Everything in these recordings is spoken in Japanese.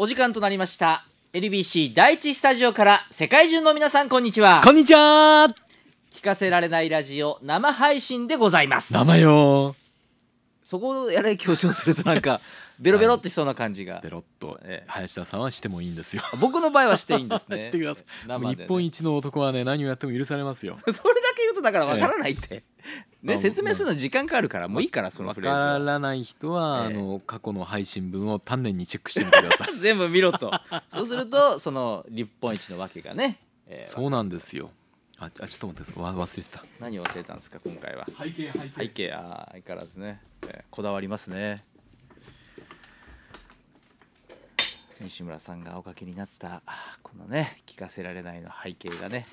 お時間となりました LBC 第一スタジオから世界中の皆さんこんにちはこんにちは聞かせられないラジオ生配信でございます生よそこをやれ強調するとなんかベロベロってしそうな感じがベロっと林田さんはしてもいいんですよ僕の場合はしていいんですね してください、ね、日本一の男はね何をやっても許されますよ それだけ言うとだからわからないって、ね、説明するの時間かかるからもういいからそのフレーズ分からない人は、あの過去の配信分を丹念にチェックしてみてください全部見ろとそうするとその日本一のわけがね、えー、そうなんですよああちょっと待ってわ忘れてた何を忘れたんですか今回は背景背景背景あ相変わらずね、えー、こだわりますね西村さんがおかけになったこのね「聞かせられない」の背景がね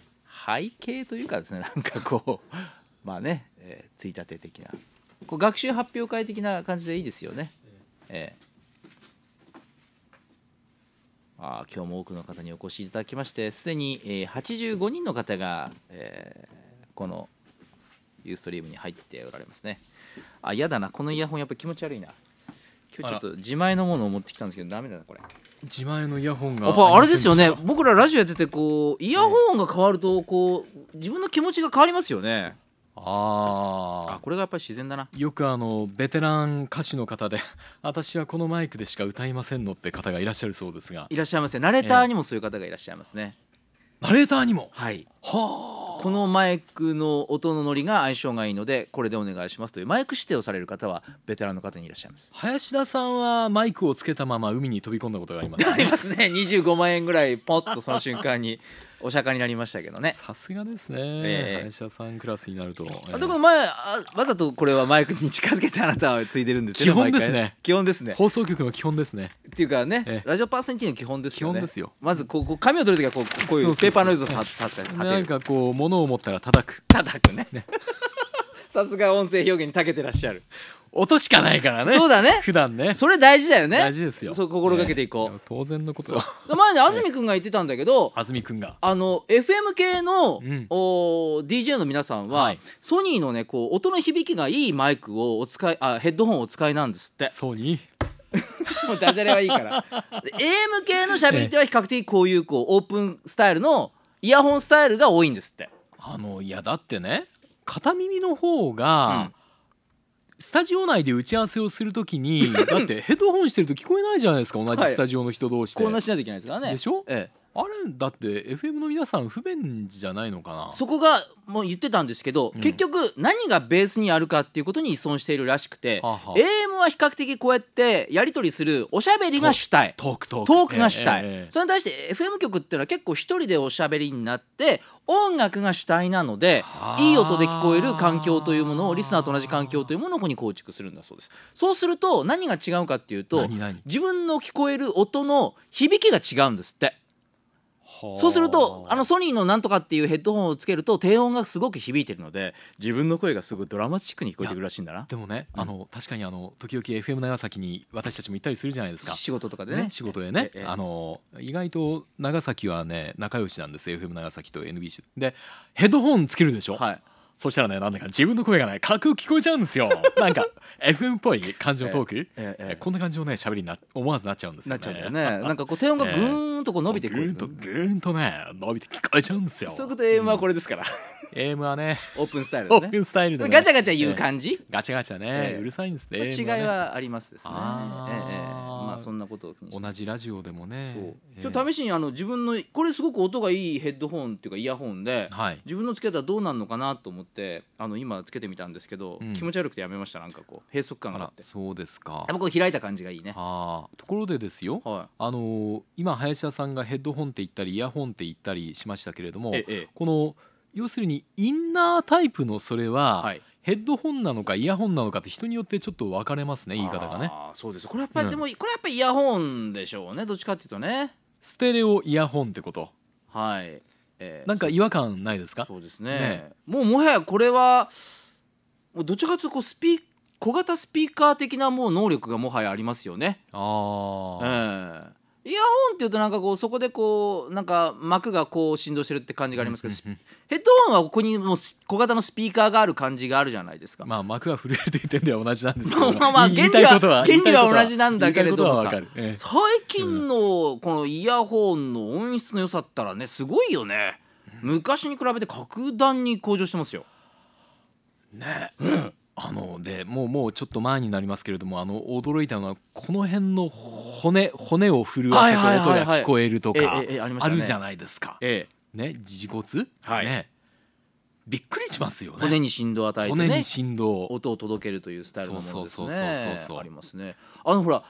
背景というかですねなんかこう まあね、えー、ついたて的なこう学習発表会的な感じでいいですよね。えー、あ今日も多くの方にお越しいただきましてすでに、えー、85人の方が、えー、このユーストリームに入っておられますね。あ嫌だなこのイヤホンやっぱ気持ち悪いな。今日ちょっと自前のものを持ってきたんですけどダメだなこれ。自前のイヤホンがやっぱあれですよね僕らラジオやっててこうイヤホンが変わるとこう自分の気持ちが変わりますよねああこれがやっぱり自然だなよくあのベテラン歌手の方で「私はこのマイクでしか歌いませんの」って方がいらっしゃるそうですがいらっしゃいますねナレーターにもそういう方がいらっしゃいますね、えー、ナレーターにもはいはあこのマイクの音のノリが相性がいいのでこれでお願いしますというマイク指定をされる方はベテランの方にいらっしゃいます林田さんはマイクをつけたまま海に飛び込んだことがあります、ね、ありますね25万円ぐらいポッとその瞬間にお釈迦になりましたけどねさすがですね、えー、歯医者さんクラスになると、えー、あでも前あわざとこれはマイクに近づけてあなたはついてるんですよ 基本ですね基本ですね放送局の基本ですねっていうかね、えー、ラジオパーセンリティの基本ですよね基本ですよまずこうこう紙を取る時はこうこういうペーパーノイズを立てるなんかこう物を持ったら叩く叩くねね さすが音声表現に長けてらっしゃる音しかないからねそうだね普段ねそれ大事だよね大事ですよそう心がけていこう、当然のことだ前ね安住君が言ってたんだけど安住君があの FM 系の、お DJ の皆さんは、ソニーのねこう音の響きがいいマイクをお使いあヘッドホンをお使いなんですってソニー もうダジャレはいいから AM 系のしゃべり手は比較的こういうこうオープンスタイルのイヤホンスタイルが多いんですってあのいやだってね片耳の方が、スタジオ内で打ち合わせをするときに だってヘッドホンしてると聞こえないじゃないですか同じスタジオの人同士で、はい、しないといけないですからねでしょ、ええあれだって FM の皆さん不便じゃないのかなそこがもう言ってたんですけど、うん、結局何がベースにあるかっていうことに依存しているらしくて、はあは AM は比較的こうやってやり取りするおしゃべりが主体トークトークが主体、えーえー、それに対して FM 局っていうのは結構一人でおしゃべりになって音楽が主体なのでいい音で聞こえる環境というものをリスナーと同じ環境というものをここに構築するんだそうですそうすると何が違うかっていうと自分の聞こえる音の響きが違うんですって。そうするとあのソニーのなんとかっていうヘッドホンをつけると低音がすごく響いてるので自分の声がすごいドラマチックに聞こえてくるらしいんだなでもね、うん、あの確かにあの時々 FM 長崎に私たちも行ったりするじゃないですか仕事とかでね、ね、仕事でね、あの意外と長崎はね仲良しなんです FM 長崎と NBC でヘッドホンつけるでしょ、はいそしたらね、なんだか自分の声がね、架空聞こえちゃうんですよ。なんか、FM っぽい感じのトーク、えええ、こんな感じのね、喋りにな思わずなっちゃうんですよね。なっちゃうんよね。なんかこう、低音がぐーんとこう伸びてくる。ぐーんと、ぐーんとね、伸びて聞こえちゃうんですよ。そういうこと、AM はこれですから。AM はね、オープンスタイル、ね、オープンスタイルで、ね、ガチャガチャ言う感じ、ガチャガチャね、うるさいんですね。違いはありますですね。ええそんなことを気にして同じラジオでもね今日試しにあの自分のこれすごく音がいいヘッドホンっていうかイヤホンで、はい自分のつけたらどうなんのかなと思ってあの今つけてみたんですけど、うん気持ち悪くてやめましたなんかこう閉塞感があってそうですかぱこう開いた感じがいいねあところでですよはあのー今林田さんがヘッドホンって言ったりイヤホンって言ったりしましたけれどもええこの要するにインナータイプのそれははいヘッドホンなのかイヤホンなのかって人によってちょっと分かれますね言い方がねあそうですこれやっぱり、うんでもこれやっぱイヤホンでしょうねどっちかっていうとねステレオイヤホンってことはい、えーなんか違和感ないですかそうですねねもうもはやこれはもうどっちかというとこうスピ小型スピーカー的なもう能力がもはやありますよねあえーイヤホンっていうとなんかこうそこでこうなんか膜がこう振動してるって感じがありますけど、ヘッドホンはここにもう小型のスピーカーがある感じがあるじゃないですかまあ膜が震えるという点では同じなんですけど まあまあ原理は原理は同じなんだけれどもさ、ええ、最近のこのイヤホンの音質の良さったらねすごいよね昔に比べて格段に向上してますよねうんあのでもうもうちょっと前になりますけれどもあの驚いたのはこの辺の骨骨を震わせた音が聞こえるとかあるじゃないですか。えね自骨、はい、ねびっくりしますよね骨に振動を与えて、ね、骨に振動音を届けるというスタイルのものですねそうそうそうそうありますねあのほら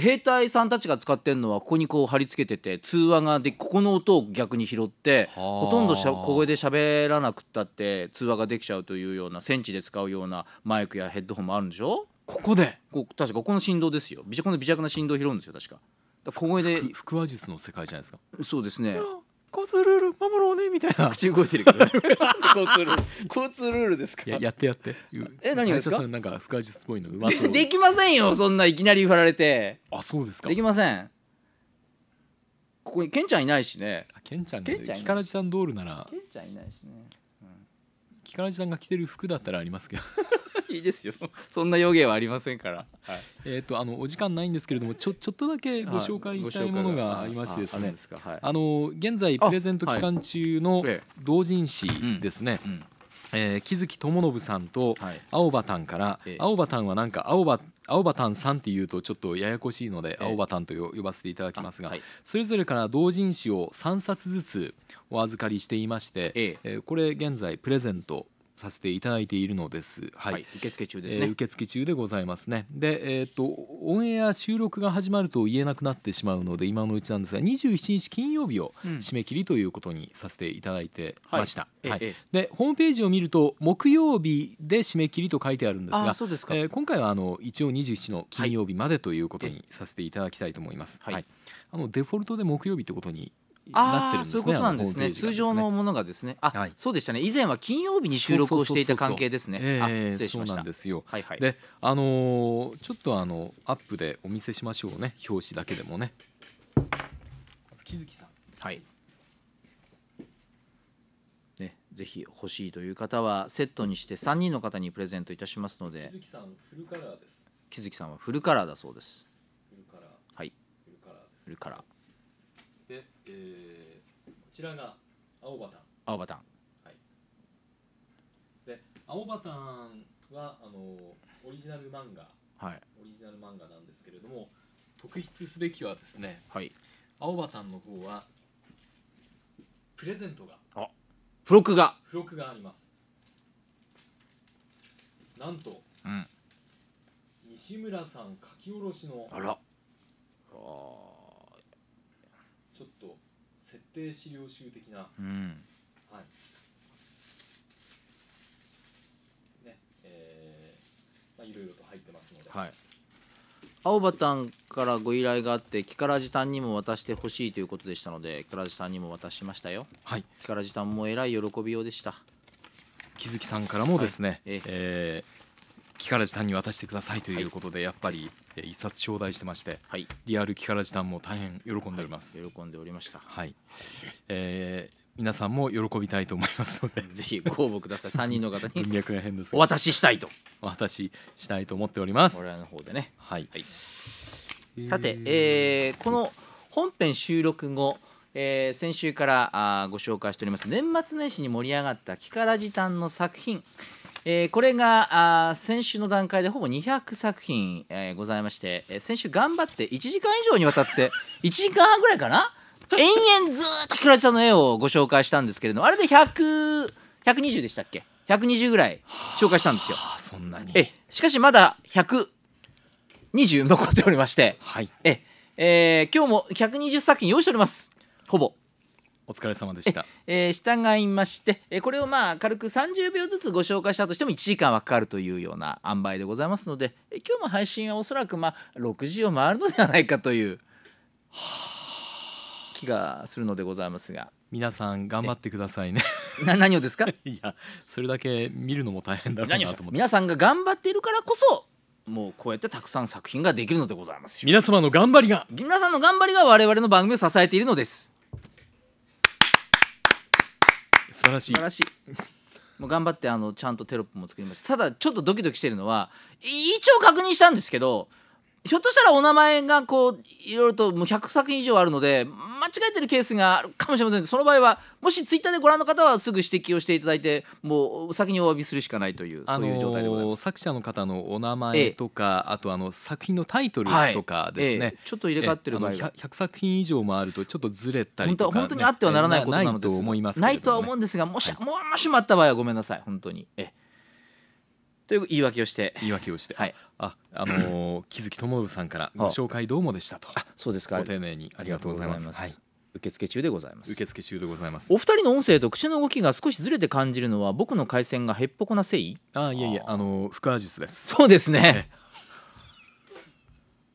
兵隊さんたちが使ってるのはここにこう貼り付けてて通話がでここの音を逆に拾ってほとんど小声で喋らなくったって通話ができちゃうというような戦地で使うようなマイクやヘッドホンもあるんでしょここでこ確かこの振動ですよ微弱な微弱な振動を拾うんですよ確か。だ小声で腹話術の世界じゃないですかそうですね交通ルール守ろうねみたいな口動いてるけど、交通ルール交通ルールですかややってやってえ何がですかなんか不可術っぽいのできませんよそんないきなり振られてあそうですかできませんここにけんちゃんいないしねけんちゃんけんちゃんきからじさんドールならケンちゃんいないしね木からじさんが着てる服だったらありますけどいいですよ そんな予言はありませんから、はい、えっ、とあのお時間ないんですけれどもちょちょっとだけご紹介したいものがありましてですね、あの現在プレゼント期間中の同人誌ですね、え木月智信さんと青葉んから、え青葉んはなんか青葉青葉丹さんっていうとちょっとややこしいので青葉丹と呼ばせていただきますが、それぞれから同人誌を3冊ずつお預かりしていまして、えこれ現在プレゼントさせていただいているのです。はい、はい、受付中ですね、えー、受付中でございますね。で、えー、っとオンエア収録が始まると言えなくなってしまうので今のうちなんですが、27日金曜日を締め切りということにさせていただいてました。うん、はい。はい、で、ホームページを見ると木曜日で締め切りと書いてあるんですが、そうですか。えー、今回はあの一応27の金曜日までということにさせていただきたいと思います。はい。あのデフォルトで木曜日ってことになってるんですね。そういうことなんですね。通常のものがですね。あ、そうでしたね。以前は金曜日に収録をしていた関係ですね。失礼しました。そうなんですよ。はいはい。で、あのちょっとあのアップでお見せしましょうね。表紙だけでもね。木月さん。はい。ね、ぜひ欲しいという方はセットにして三人の方にプレゼントいたしますので木月さんフルカラーです木月さんはフルカラーだそうですフルカラーはいフルカラーですフルカラーえー、こちらが青バタン青バタンはいで青バタンはあのオリジナル漫画はいオリジナル漫画なんですけれども特筆すべきはですねはい青葉タんの方はプレゼントが付録が付録がありますなんと、うん、西村さん書き下ろしのあらちょっと定資料集的な、うん、はいねえーまあ、いろいろと入ってますので。はい青葉たんからご依頼があって木から時短にも渡してほしいということでしたので木から時短にも渡しましたよはい木から時短もえらい喜びようでした木月さんからもですね、はい、ええー木から時短に渡してくださいということで、やっぱり一冊頂戴してまして、はい、リアル木から時短も大変喜んでおります、はい、喜んでおりましたはい、えー、皆さんも喜びたいと思いますので ぜひご応募ください3人の方に文脈が変ですお渡ししたいとお渡ししたいと思っております俺らの方でねはい、はい、さて、えー、この本編収録後えー、先週からあご紹介しております年末年始に盛り上がった木から時短の作品えー、これがあ先週の段階でほぼ200作品、えー、ございまして、えー、先週頑張って1時間以上にわたって1時間半ぐらいかな延々ずっとひらちゃんの絵をご紹介したんですけれどもあれで100 120でしたっけ120ぐらい紹介したんですよ。あ、そんなにえしかしまだ120残っておりまして、はい、ええー、今日も120作品用意しておりますほぼ。お疲れ様でした。え えー、従いまして、えー、これをまあ軽く30秒ずつご紹介したとしても1時間はかかるというような塩梅でございますので、えー、今日も配信はおそらくまあ6時を回るのではないかという 気がするのでございますが。皆さん頑張ってくださいね。な何をですか？いやそれだけ見るのも大変だろうなと思って。皆さんが頑張っているからこそ。もうこうやってたくさん作品ができるのでございます皆様の頑張りが皆さんの頑張りが我々の番組を支えているのです素晴らしい素晴らしいもう頑張ってあのちゃんとテロップも作りましたただちょっとドキドキしてるのは一応確認したんですけどひょっとしたらお名前がこういろいろともう100作品以上あるので間違えてるケースがあるかもしれませんその場合はもしツイッターでご覧の方はすぐ指摘をしていただいてもう先にお詫びするしかないというそういう状態でございます、作者の方のお名前とか、ええ、あとあの作品のタイトルとかですね、はいえ、ちょっと入れ替わってる場合 100, 作品以上もあるとちょっとずれたりとか、ね、本当にあってはならないことなのですないとは思うんですがもし、はい、もしもあった場合はごめんなさい本当にええという言い訳をして言い訳をして、はい、ああのー、木月智信さんからご紹介どうもでしたとあそうですかご丁寧にありがとうございますはい受付中でございます受付中でございますお二人の音声と口の動きが少しずれて感じるのは僕の回線がへっぽこなせいあいやいやあのー、腹話術ですそうですね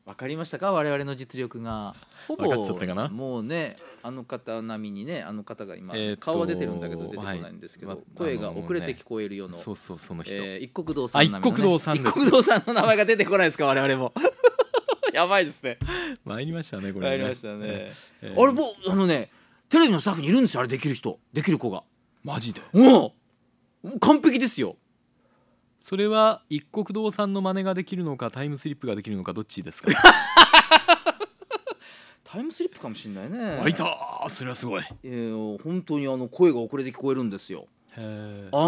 わかりましたか我々の実力がほぼもうねあの方並みにねあの方が今、顔は出てるんだけど出てこないんですけど、声が遅れて聞こえるような、そうそうその人、一国堂さん、一国堂さん一国堂さんの名前が出てこないですか我々も やばいですね参りましたねこれ、参りましたね、あれもあのねテレビのスタッフにいるんですよあれできる人できる子がマジでう完璧ですよそれは一国堂さんの真似ができるのかタイムスリップができるのかどっちですか タイムスリップかもしれないねあいたーそれはすごいえー、本当にあの声が遅れて聞こえるんですよあ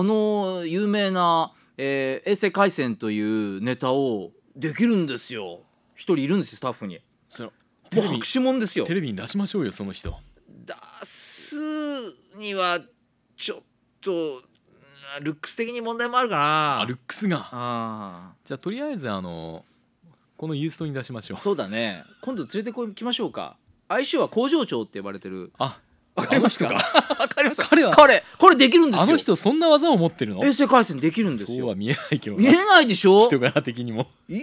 の有名な、えー衛星回線というネタをできるんですよ一人いるんですよスタッフにそれテもうレビ白紙もんですよテレビに出しましょうよその人出すにはちょっとルックス的に問題もあるかなあルックスがあじゃあとりあえずあのこのユーストに出しましょうそうだね今度連れてこい来ましょうか相性は工場長って呼ばれてるあわかりますか わかります彼は彼これできるんですよあの人そんな技を持ってるの衛星回線できるんですよそうは見えないけど見えないでしょ人柄的にもいや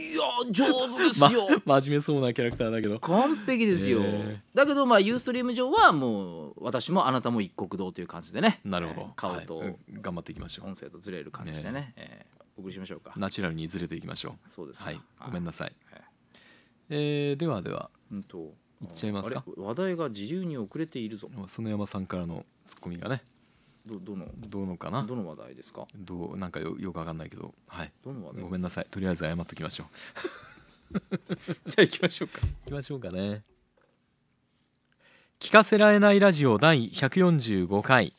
上手ですよ、ま、真面目そうなキャラクターだけど完璧ですよ、えー、だけどまあユーストリーム上はもう私もあなたも一国道という感じでねなるほど顔と、はい、頑張っていきましょう音声とずれる感じでね、ええー、お送りしましょうかナチュラルにずれていきましょうそうですはいごめんなさい、えー、ではではうんといっちゃいますか話題が自流に遅れているぞ園山さんからのツッコミがねどどのどうのかなどの話題ですかどうなんかよよくわかんないけどはいどの話題ごめんなさいとりあえず謝っときましょう じゃあ行きましょうか行きましょうかね聞かせられないラジオ第145回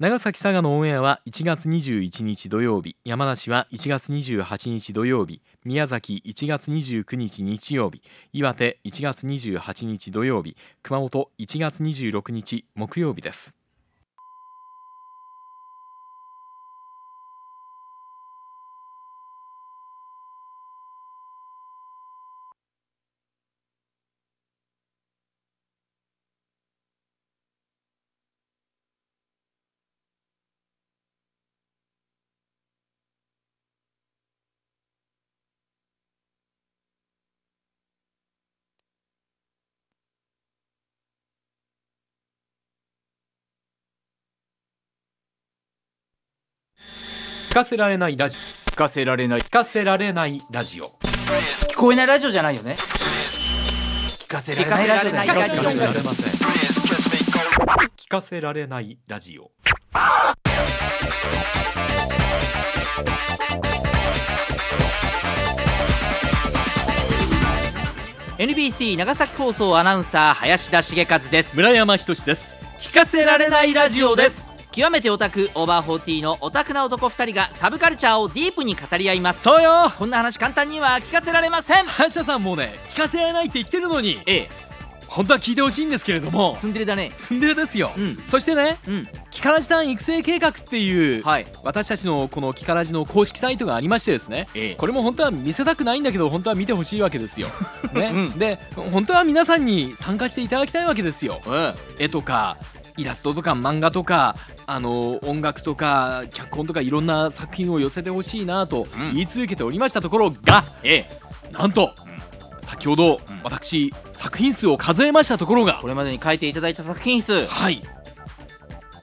長崎佐賀のオンエアは1月21日土曜日山梨は1月28日土曜日宮崎1月29日日曜日岩手1月28日土曜日熊本1月26日木曜日です聞かせられないラジオ聞かせられない聞かせられないラジオ聞こえないラジオじゃないよね聞かせられないラジオ聞かせられないラジオ「NBC 長崎放送アナウンサー林田茂和です村山ひとしです聞かせられないラジオです極めてオタクオーバー40のオタクな男2人がサブカルチャーをディープに語り合いますそうよこんな話簡単には聞かせられません反射さんもうね聞かせられないって言ってるのにええ本当は聞いてほしいんですけれどもツンデレだねツンデレですよ、うん、そしてね、うん、キカラジさん育成計画っていう、はい、私たちのこのキカラジの公式サイトがありましてですね、ええ、これも本当は見せたくないんだけど本当は見てほしいわけですよ、ねうん、で本当は皆さんに参加していただきたいわけですよ、絵とかイラストとか漫画とか、あの音楽とか脚本とかいろんな作品を寄せてほしいなと言い続けておりましたところが、ええ、なんと、先ほど私、作品数を数えましたところがこれまでに書いていただいた作品数はい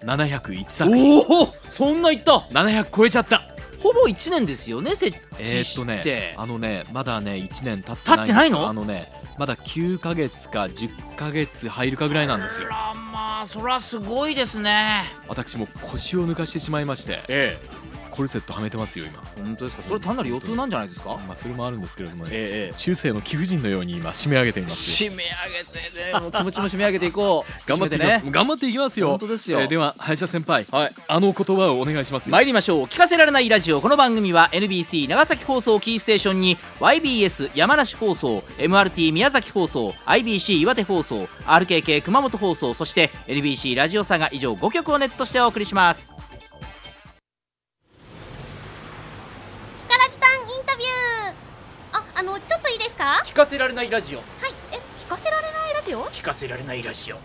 701作品おおそんないった700超えちゃったほぼ1年ですよね設置してえー、っとねあのねまだね1年経ってないってないのあのねまだ9か月か10か月入るかぐらいなんですよあらまあそりゃすごいですね私も腰を抜かしてしまいましてええコルセットはめてますよ今本当ですかそれ単なる腰痛なんじゃないですかまあそれもあるんですけれどもね、ええ、中世の貴婦人のように今締め上げています締め上げてねもう気持ちも締め上げていこう頑張ってね頑張っていきますよ本当ですよ、えー、では林田先輩、はい、あの言葉をお願いします参りましょう聞かせられないラジオこの番組は NBC 長崎放送キーステーションに YBS 山梨放送 MRT 宮崎放送 IBC 岩手放送 RKK 熊本放送そして NBC ラジオ佐が以上5曲をネットしてお送りしますインタビューああのちょっといいですか聞かせられないラジオはいえ聞かせられないラジオ聞かせられないラジオ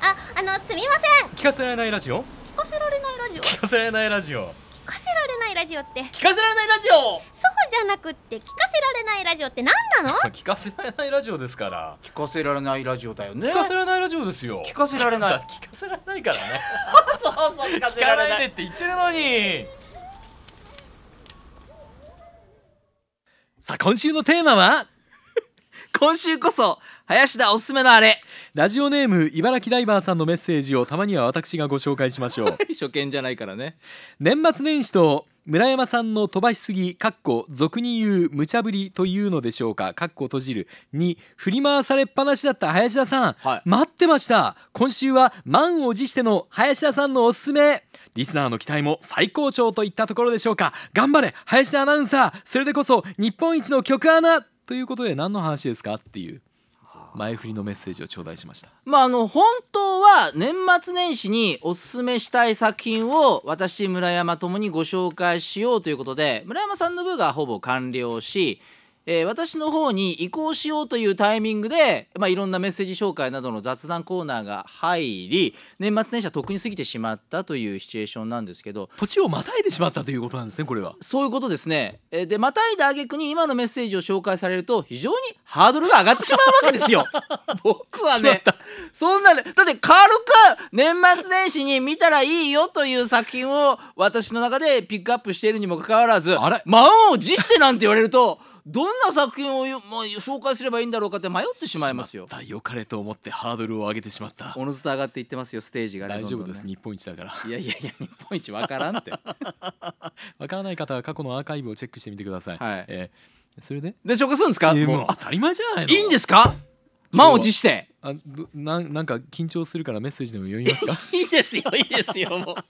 ああのすみません聞かせられないラジオ聞かせられないラジオ聞かせられないラジオ聞かせられないラジオって聞かせられないラジオそうじゃなくって聞かせられないラジオって何なの 聞かせられないラジオですから聞かせられないラジオだよね聞かせられないラジオですよ聞かせられない 聞かせられないからね そうそう聞かせられない聞かないでって言ってるのにさあ、今週のテーマは 今週こそ林田おすすめのあれラジオネーム茨城ダイバーさんのメッセージをたまには私がご紹介しましょう 初見じゃないからね年末年始と村山さんの飛ばしすぎかっこ俗に言う無茶ぶりというのでしょうかかっこ閉じるに振り回されっぱなしだった林田さん、はい、待ってました今週は満を持しての林田さんのおすすめリスナーの期待も最高潮といったところでしょうか頑張れ林田アナウンサーそれでこそ日本一の曲アナということで何の話ですかっていう前振りのメッセージを頂戴しましたまああの本当は年末年始におすすめしたい作品を私村山ともにご紹介しようということで村山さんの部がほぼ完了しえー、私の方に移行しようというタイミングで、まあ、いろんなメッセージ紹介などの雑談コーナーが入り年末年始は特に過ぎてしまったというシチュエーションなんですけど土地をまたいでしまったということなんですねこれはそういうことですね、えー、でまたいだ挙句に今のメッセージを紹介されると非常にハードルが上がってしまうわけですよ 僕はねそんな、ね、だって軽く年末年始に見たらいいよという作品を私の中でピックアップしているにもかかわらず満を持してなんて言われるとどんな作品を、まあ、紹介すればいいんだろうかって迷ってしまいますよ。まよかれと思ってハードルを上げてしまった。おのずと上がっていってますよステージが、ね、大丈夫です、ね、日本一だから。いやいやいや日本一わからんって。わからない方は過去のアーカイブをチェックしてみてください。はい。えー、それでで紹介するんですか？もう当たり前じゃないいいんですか？満を持してあどなんなんか緊張するからメッセージでも読みますか いいですよいいですよもう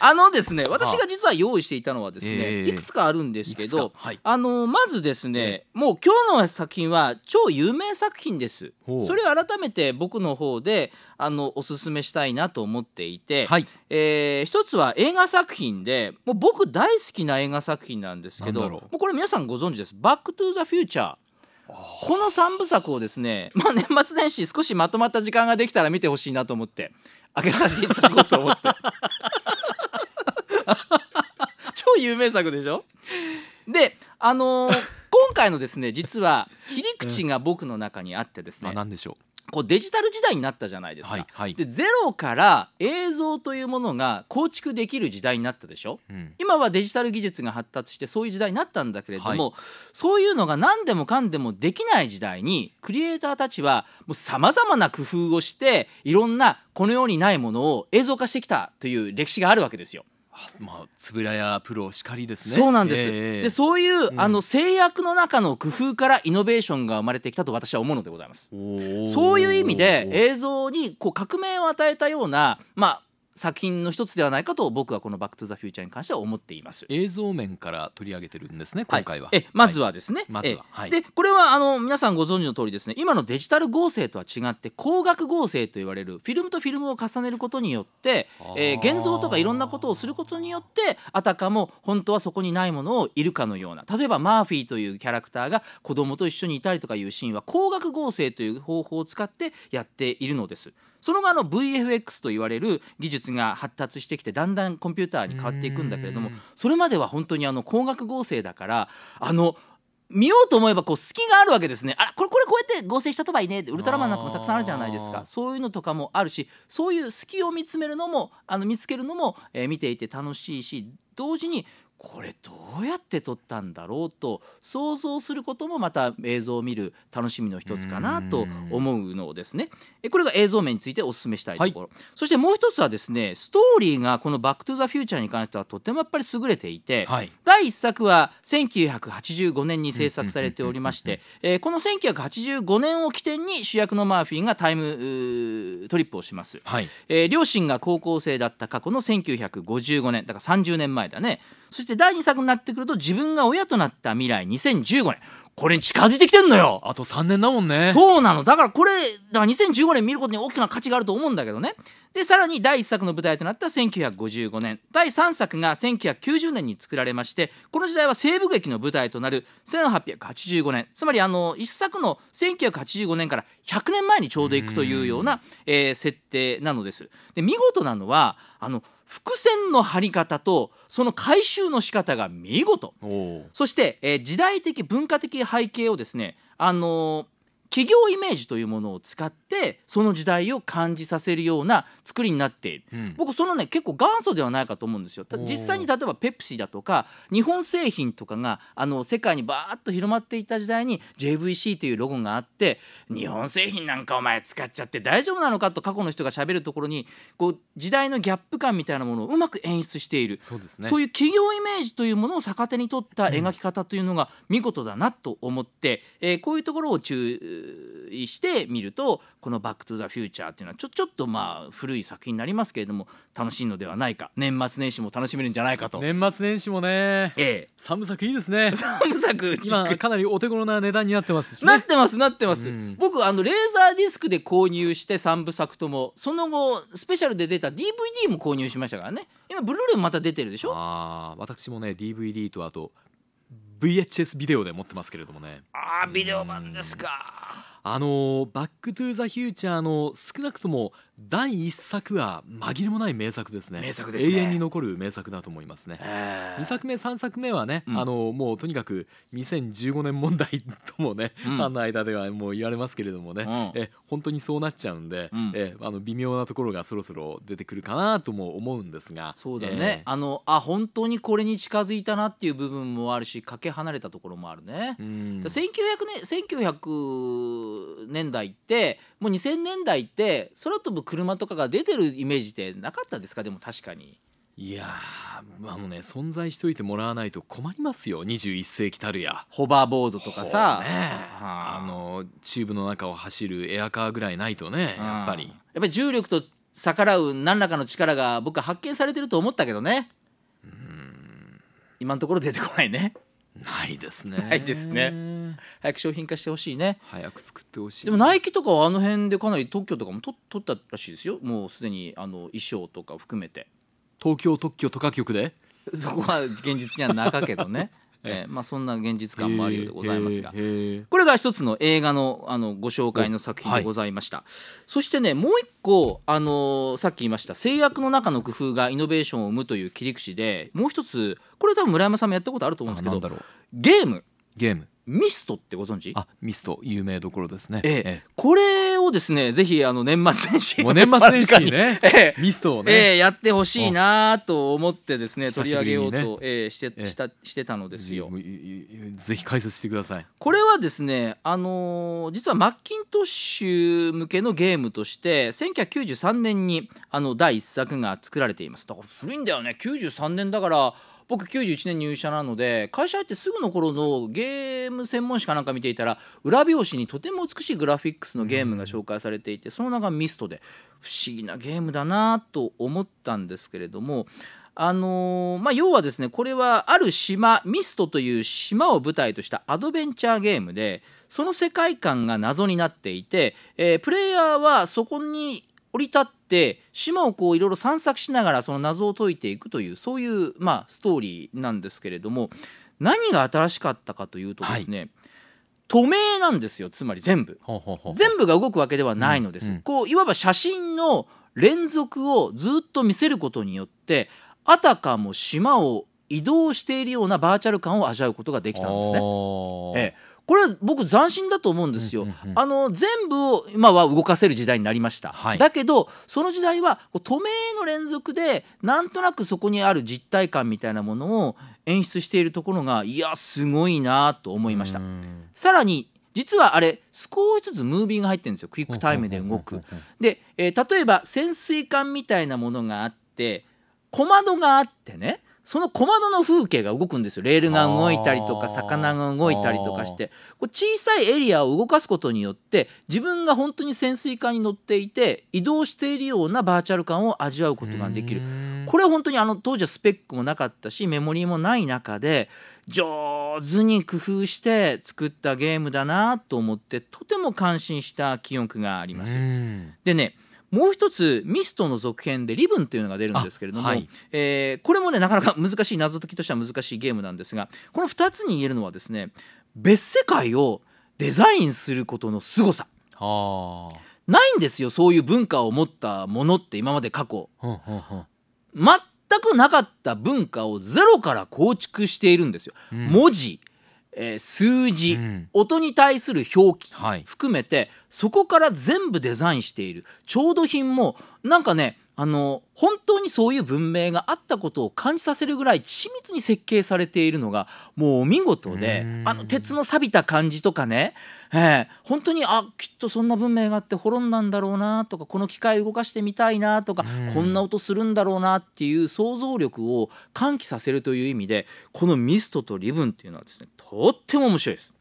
あのですね私が実は用意していたのはですね、えー、いくつかあるんですけど、はい、あのまずですね、えー、もう今日の作品は超有名作品ですそれを改めて僕の方であのおすすめしたいなと思っていて、はい、えー、一つは映画作品でもう僕大好きな映画作品なんですけどもうこれ皆さんご存知です「バック・トゥ・ザ・フューチャー」この3部作をですね、まあ、年末年始少しまとまった時間ができたら見てほしいなと思ってあげさせていただこうと思って 超有名作でしょであのー、今回のですね実は切り口が僕の中にあってですね、うん、何でしょうこうデジタル時代になったじゃないですか、はいはい、でゼロから映像というものが構築できる時代になったでしょ、うん、今はデジタル技術が発達してそういう時代になったんだけれども、はい、そういうのが何でもかんでもできない時代にクリエイターたちはさまざまな工夫をしていろんなこの世にないものを映像化してきたという歴史があるわけですよ。まあ、つぶらやプロしかりですねそうなんです、えー、でそういう、うん、あの制約の中の工夫からイノベーションが生まれてきたと私は思うのでございますそういう意味で映像にこう革命を与えたようなまあ作品の一つではないかと僕はこの「バック・トゥ・ザ・フューチャー」に関しては思っています映像面から取り上げてるんですね今回は、はい、えまずはですね、はい、まずは、はい、でこれはあの皆さんご存知の通りですね今のデジタル合成とは違って光学合成と言われるフィルムとフィルムを重ねることによって、えー、現像とかいろんなことをすることによってあたかも本当はそこにないものをいるかのような例えばマーフィーというキャラクターが子供と一緒にいたりとかいうシーンは光学合成という方法を使ってやっているのです。その後の VFX と言われる技術が発達してきてだんだんコンピューターに変わっていくんだけれどもそれまでは本当にあの光学合成だからあの見ようと思えばこう隙があるわけですねあこれこれこうやって合成したとばいいねウルトラマンなんかもたくさんあるじゃないですかそういうのとかもあるしそういう隙を見つめるのもあの見つけるのも、えー、見ていて楽しいし同時にこれどうやって撮ったんだろうと想像することもまた映像を見る楽しみの一つかなと思うのをですねこれが映像面についてお勧めしたいところ、はい、そしてもう一つはですねストーリーがこの「バック・トゥ・ザ・フューチャー」に関してはとてもやっぱり優れていて、はい、第1作は1985年に制作されておりまして えこの1985年を起点に主役のマーフィーがタイムトリップをします、はい、えー、両親が高校生だった過去の1955年だから30年前だねそしして第2作になってくると自分が親となった未来2015年これに近づいてきてんのよあと3年だもんねそうなのだからこれだから2015年見ることに大きな価値があると思うんだけどねでさらに第1作の舞台となった1955年第3作が1990年に作られましてこの時代は西部劇の舞台となる1885年つまりあの1作の1985年から100年前にちょうどいくというようなえー、設定なのですで見事なのはあの「伏線の張り方とその回収の仕方が見事そして、えー、時代的文化的背景をですねあのー企業イメージというものを使ってその時代を感じさせるような作りになっている、うん、僕そのね結構元祖ではないかと思うんですよ実際に例えばペプシだとか日本製品とかがあの世界にバーッと広まっていた時代に JVC というロゴがあって日本製品なんかお前使っちゃって大丈夫なのかと過去の人がしゃべるところにこう時代のギャップ感みたいなものをうまく演出しているそう、ね,、いう企業イメージというものを逆手に取った描き方というのが見事だなと思って、うん、えー、こういうところを中して見るとこの「バック・トゥ・ザ・フューチャー」っていうのはちょちょっとまあ古い作品になりますけれども楽しいのではないか年末年始も楽しめるんじゃないかと年末年始もね、ええ、寒作いいですね 寒作今かなりお手頃な値段になってますし、ね、なってますなってます、うん、僕あのレーザーディスクで購入して3部作ともその後スペシャルで出た DVD も購入しましたからね今ブルーレイもまた出てるでしょああ私もね DVD とあと VHS ビデオで持ってますけれどもねああビデオ版ですかあのバック・トゥ・ザ・フューチャーの少なくとも第一作は紛れもない名作ですね名作ですね永遠に残る名作だと思いますね、二作目三作目はね、うんあのもうとにかく2015年問題ともね、うんファンの間ではもう言われますけれどもね、うんえ本当にそうなっちゃうんで、うんえあの微妙なところがそろそろ出てくるかなとも思うんですがそうだね、えあのあ本当にこれに近づいたなっていう部分もあるしかけ離れたところもあるね、えうん1900年1900年代ってもう2000年代って空飛ぶ車とかが出てるイメージってなかったですかでも確かに。いやーあのね存在しといてもらわないと困りますよ21世紀たるやホバーボードとかさ、ね、あのチューブの中を走るエアカーぐらいないとねやっぱりやっぱり重力と逆らう何らかの力が僕は発見されてると思ったけどねうん今のところ出てこないねないですねないですね早く商品化してほしいね早く作ってほしいでもナイキとかはあの辺でかなり特許とかも取取ったらしいですよもうすでにあの衣装とか含めて東京特許許可局でそこは現実には中けどね えーまあ、そんな現実感もあるようでございますがこれが一つの映画のあのご紹介の作品でございました、はい、そしてねもう一個、あのー、さっき言いました制約の中の工夫がイノベーションを生むという切り口でもう一つこれ多分村山さんもやったことあると思うんですけどゲームゲームミストってご存知あミスト有名どころですね、えええ、これをですねぜひあの年末年始もう 年末年始ね、ええ、ミストをね、ええ、やってほしいなと思ってですね取り上げようと、ええ、してしたしてたのですよぜひ解説してくださいこれはですねあのー、実はマッキントッシュ向けのゲームとして1993年にあの第一作が作られていますだから古いんだよね93年だから僕91年入社なので会社入ってすぐの頃のゲーム専門誌かなんか見ていたら裏表紙にとても美しいグラフィックスのゲームが紹介されていてその名がミストで不思議なゲームだなと思ったんですけれどもあのー、まあ、要はですねこれはある島ミストという島を舞台としたアドベンチャーゲームでその世界観が謎になっていて、えー、プレイヤーはそこに降り立って島をこういろいろ散策しながらその謎を解いていくというそういうまあストーリーなんですけれども何が新しかったかというとですね、はい透明なんですよつまり全部全部が動くわけではないのです、うんうん、こういわば写真の連続をずっと見せることによってあたかも島を移動しているようなバーチャル感を味わうことができたんですね。ええ、これは僕斬新だと思うんですよ。あの全部を今は動かせる時代になりました。はい、だけどその時代は止めの連続でなんとなくそこにある実体感みたいなものを演出しているところがいやすごいなと思いました。さらに実はあれ少しずつムービーが入ってるんですよクイックタイムで動く。で、えー、例えば潜水艦みたいなものがあって小窓があってねその小窓の風景が動くんですよレールが動いたりとか魚が動いたりとかしてこう小さいエリアを動かすことによって自分が本当に潜水艦に乗っていて移動しているようなバーチャル感を味わうことができるこれは本当にあの当時はスペックもなかったしメモリーもない中で上手に工夫して作ったゲームだなと思ってとても感心した記憶があります。でねもう一つミストの続編で「リブン」というのが出るんですけれども、はい、えー、これもねなかなか難しい謎解きとしては難しいゲームなんですがこの2つに言えるのはですね別世界をデザインすることの凄さ。あないんですよそういう文化を持ったものって今まで過去。全くなかった文化をゼロから構築しているんですよ、うん、文字えー、数字、うん、音に対する表記含めて、はい、そこから全部デザインしている調度品もなんかねあの本当にそういう文明があったことを感じさせるぐらい緻密に設計されているのがもうお見事であの鉄の錆びた感じとかね、えー、本当にあきっとそんな文明があって滅んだんだろうなとかこの機械動かしてみたいなとかこんな音するんだろうなっていう想像力を喚起させるという意味でこのミストとリブンっていうのはですねとっても面白いです。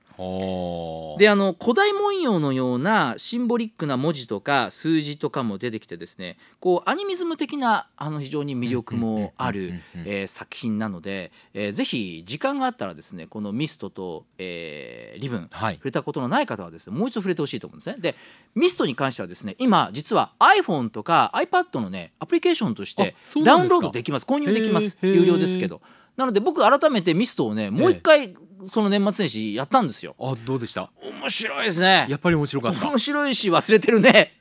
であの古代文様のようなシンボリックな文字とか数字とかも出てきてですねこうアニミズム的なあの非常に魅力もある作品なので、えー、ぜひ時間があったらですねこの「ミストと」えー、リブン」はい、触れたことのない方はですねもう一度触れてほしいと思うんですね。でミストに関してはですね今実は iPhone とか iPad のねアプリケーションとしてダウンロードできます購入できます有料ですけど。なので僕改めてミストをねもう一回その年末年始やったんですよあどうでした面白いですねやっぱり面白かった面白いし忘れてるね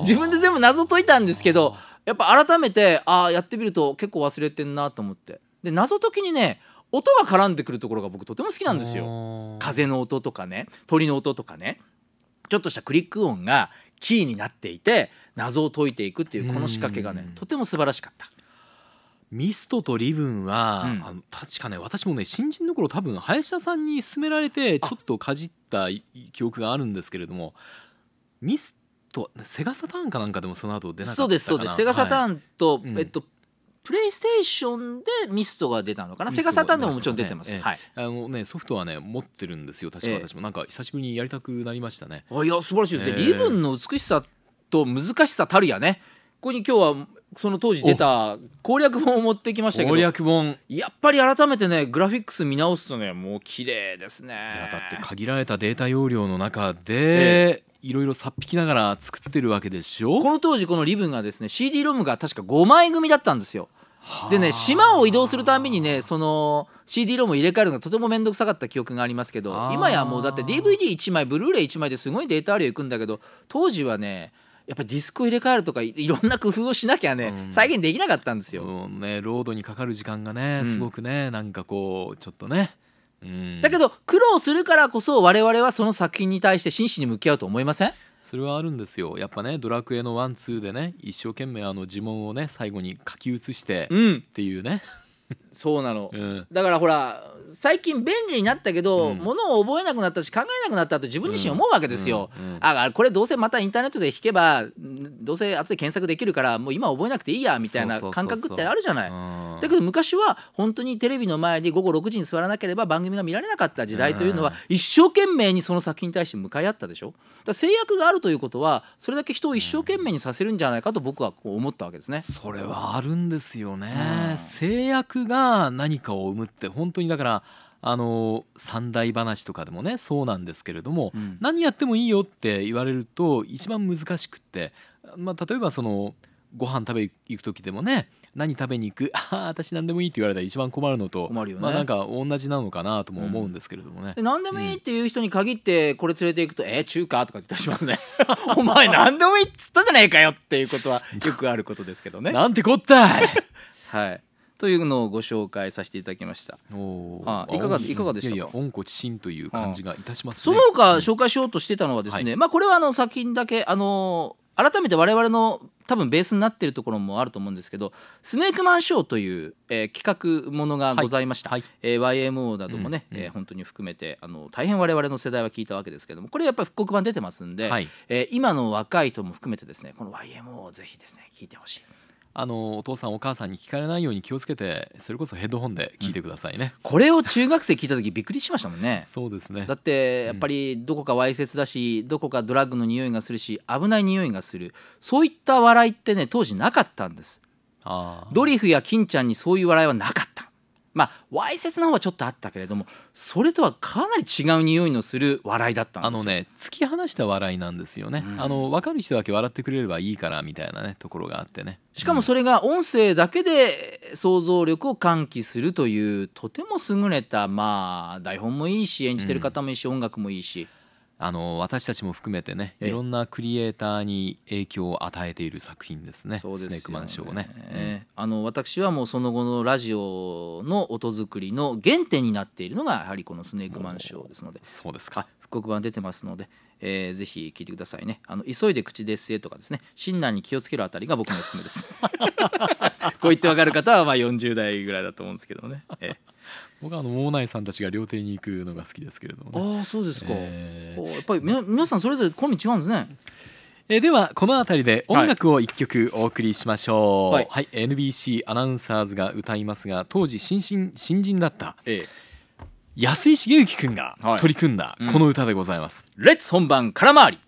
自分で全部謎解いたんですけどやっぱ改めてああやってみると結構忘れてんなと思ってで謎解きにね音が絡んでくるところが僕とても好きなんですよ風の音とかね鳥の音とかねちょっとしたクリック音がキーになっていて謎を解いていくっていうこの仕掛けがねとても素晴らしかった。ミストとリブンは、うん、あの確かね私もね新人の頃多分林田さんに勧められてちょっとかじった記憶があるんですけれどもミストセガサターンかなんかでもその後出なかったそうですそうですセガサターンと、はい、えっと、プレイステーションでミストが出たのかな、セガサターンでももちろん出てます。ね、はい、あのね、ソフトはね、持ってるんですよ、確か私も、えー、なんか久しぶりにやりたくなりましたね。あ、いや、素晴らしいですね、えー、リブンの美しさと難しさたるやね。ここに今日はその当時出た攻略本を持ってきましたけど攻略本やっぱり改めてねグラフィックス見直すとねもう綺麗ですねいやだって限られたデータ容量の中で、ええいろいろさっ引きながら作ってるわけでしょこの当時このリブンがですね CD ロムが確か5枚組だったんですよでね島を移動するたびにねその CD ロム入れ替えるのがとても面倒くさかった記憶がありますけど今やもうだって DVD1 枚ブルーレイ1枚ですごいデータ量いくんだけど当時はねやっぱディスクを入れ替えるとかいろんな工夫をしなきゃね、うん、再現できなかったんですよ、ね、ロードにかかる時間がねすごくね、うん、なんかこうちょっとねだけど苦労するからこそ我々はその作品に対して真摯に向き合うと思いませんそれはあるんですよやっぱね「ドラクエ」のワンツーでね一生懸命あの呪文をね最後に書き写してっていうね、うんそうなの、うん、だからほら最近便利になったけど、うん、物を覚えなくなったし考えなくなったって自分自身思うわけですよ、うん、あこれどうせまたインターネットで弾けばどうせ後で検索できるからもう今覚えなくていいやみたいな感覚ってあるじゃないだけど昔は本当にテレビの前に午後6時に座らなければ番組が見られなかった時代というのは一生懸命にその作品に対して向かい合ったでしょだ制約があるということはそれだけ人を一生懸命にさせるんじゃないかと僕はこう思ったわけですねそれはあるんですよね、制約が何かを生むって本当にだからあの三大話とかでもねそうなんですけれども、うん、何やってもいいよって言われると一番難しくって、まあ、例えばそのご飯食べ行く時でもね何食べに行く ああ私何でもいいって言われたら一番困るのと困るよ、ね、まあ、なんか同じなのかなとも思うんですけれどもね、うん、何でもいいっていう人に限ってこれ連れていくと「うん、えー、中華?」とかってりしますね お前何でもいいっつったじゃねえかよっていうことはよくあることですけどね なんてこったいはいというのをご紹介させていただきました。ああいかがいかがでしたか。温故知新という感じがいたします、ね、その他紹介しようとしてたのはですね、はい、まあこれはあの作品だけあの改めて我々の多分ベースになっているところもあると思うんですけど「スネークマンショー」という、えー、企画ものがございました、はいはい、えー、YMO などもね、うんうん、えー、本当に含めてあの大変我々の世代は聞いたわけですけどもこれやっぱり復刻版出てますんで、はい、えー、今の若い人も含めてですねこの YMO をぜひですね聞いてほしいあのお父さんお母さんに聞かれないように気をつけてそれこそヘッドホンで聞いてくださいね、うん、これを中学生聞いた時びっくりしましたもんねそうですねだってやっぱりどこかわいせつだしどこかドラッグの匂いがするし危ない匂いがするそういった笑いってね当時なかったんですドリフや金ちゃんにそういう笑いはなかったまあわいせつな方はちょっとあったけれどもそれとはかなり違う匂いのする笑いだったんですあのね突き放した笑いなんですよね、うん、あの分かる人だけ笑ってくれればいいからみたいなねところがあってねしかもそれが音声だけで想像力を喚起するというとても優れたまあ台本もいいし演じてる方もいいし、音楽もいいし。あの私たちも含めてねいろんなクリエイターに影響を与えている作品ですね「そうですねスネークマンショーね、あの私はもうその後のラジオの音作りの原点になっているのがやはりこの「スネークマンショー」ですのでそうですか復刻版出てますので、えー、ぜひ聞いてくださいねあの「急いで口ですえ」とかですね「親鸞に気をつける」あたりが僕のおすすめです こう言ってわかる方はまあ40代ぐらいだと思うんですけどね、えー僕はあのナ内さんたちが料亭に行くのが好きですけれども、ね、ああそうですか、えー、やっぱりみ皆さんそれぞれ好み違うんですねえではこの辺りで音楽を1曲お送りしましょう、はい、はい、NBC アナウンサーズが歌いますが当時新新新人だった、ええ、安井茂之君が取り組んだこの歌でございます、はいうん、レッツ本番空回り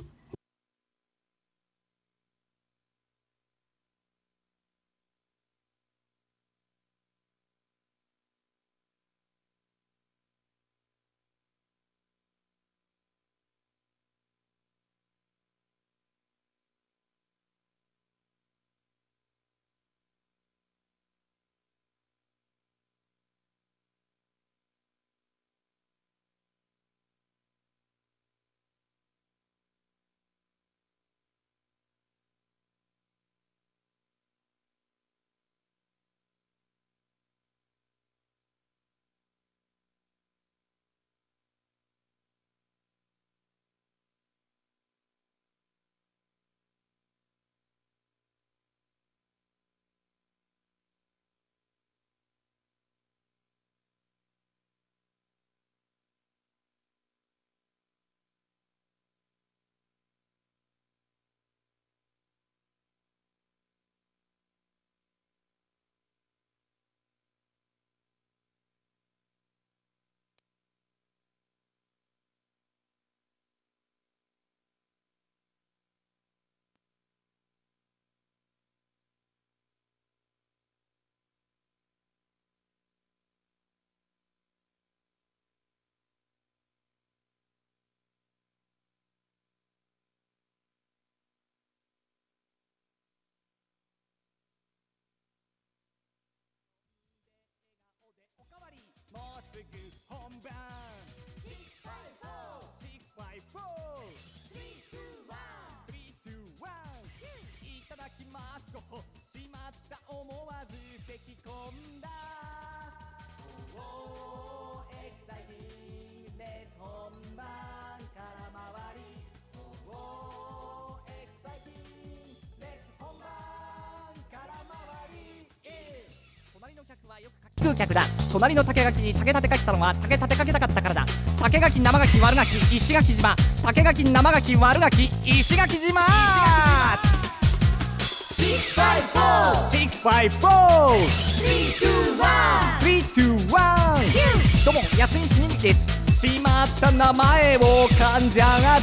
空客だ隣の竹垣に竹立てかけたのは竹立てかけたかったからだ竹垣生垣悪垣石垣島竹垣生垣悪垣石垣島6 5 4どうも安西にみきですしまった名前を噛んじゃがっ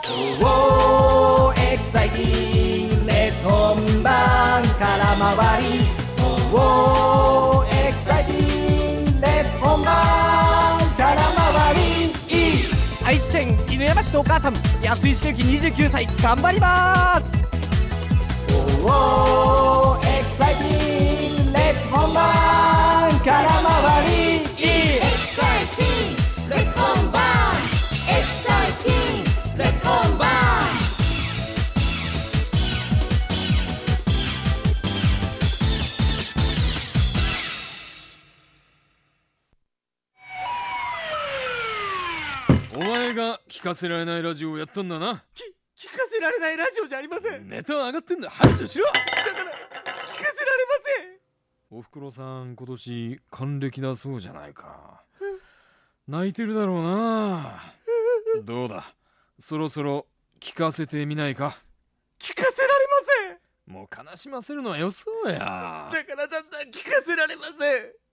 たおおエキサイティンからエキサイティングレッツ本番から回りいい愛知県犬山市のお母さん安井茂二29歳頑張りますおエキサイティングレッツ本番からまわりいいエキサイティングレッツ本番前が聞かせられないラジオをやったんだな聞かせられないラジオじゃありませんネタは上がってんだ排除しろだから聞かせられませんおふくろさん今年還暦だそうじゃないか泣いてるだろうなどうだそろそろ聞かせてみないか聞かせられませんもう悲しませるのはよそうやだからだんだん聞かせられません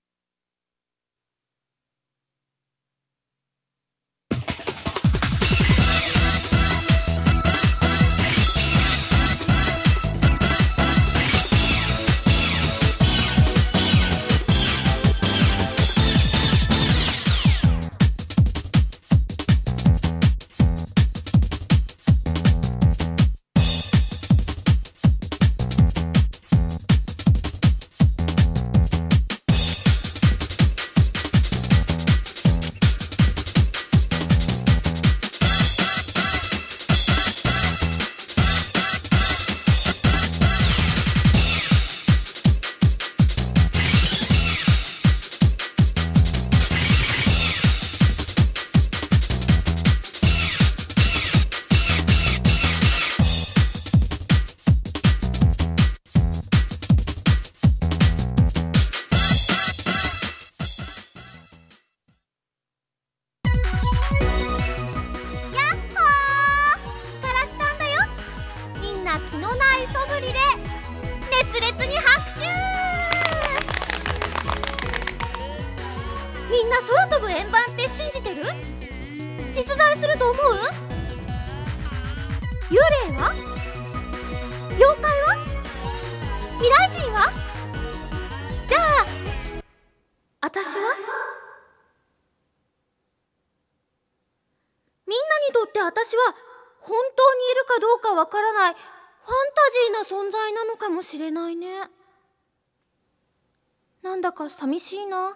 寂しいな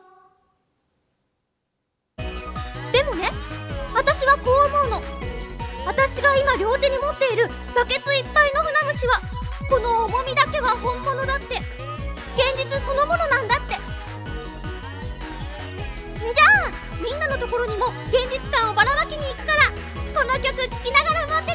でもね私はこう思うの私が今両手に持っているバケツいっぱいの船虫はこの重みだけは本物だって現実そのものなんだってじゃあみんなのところにも現実感をばらまきに行くからこの曲聴きながら待って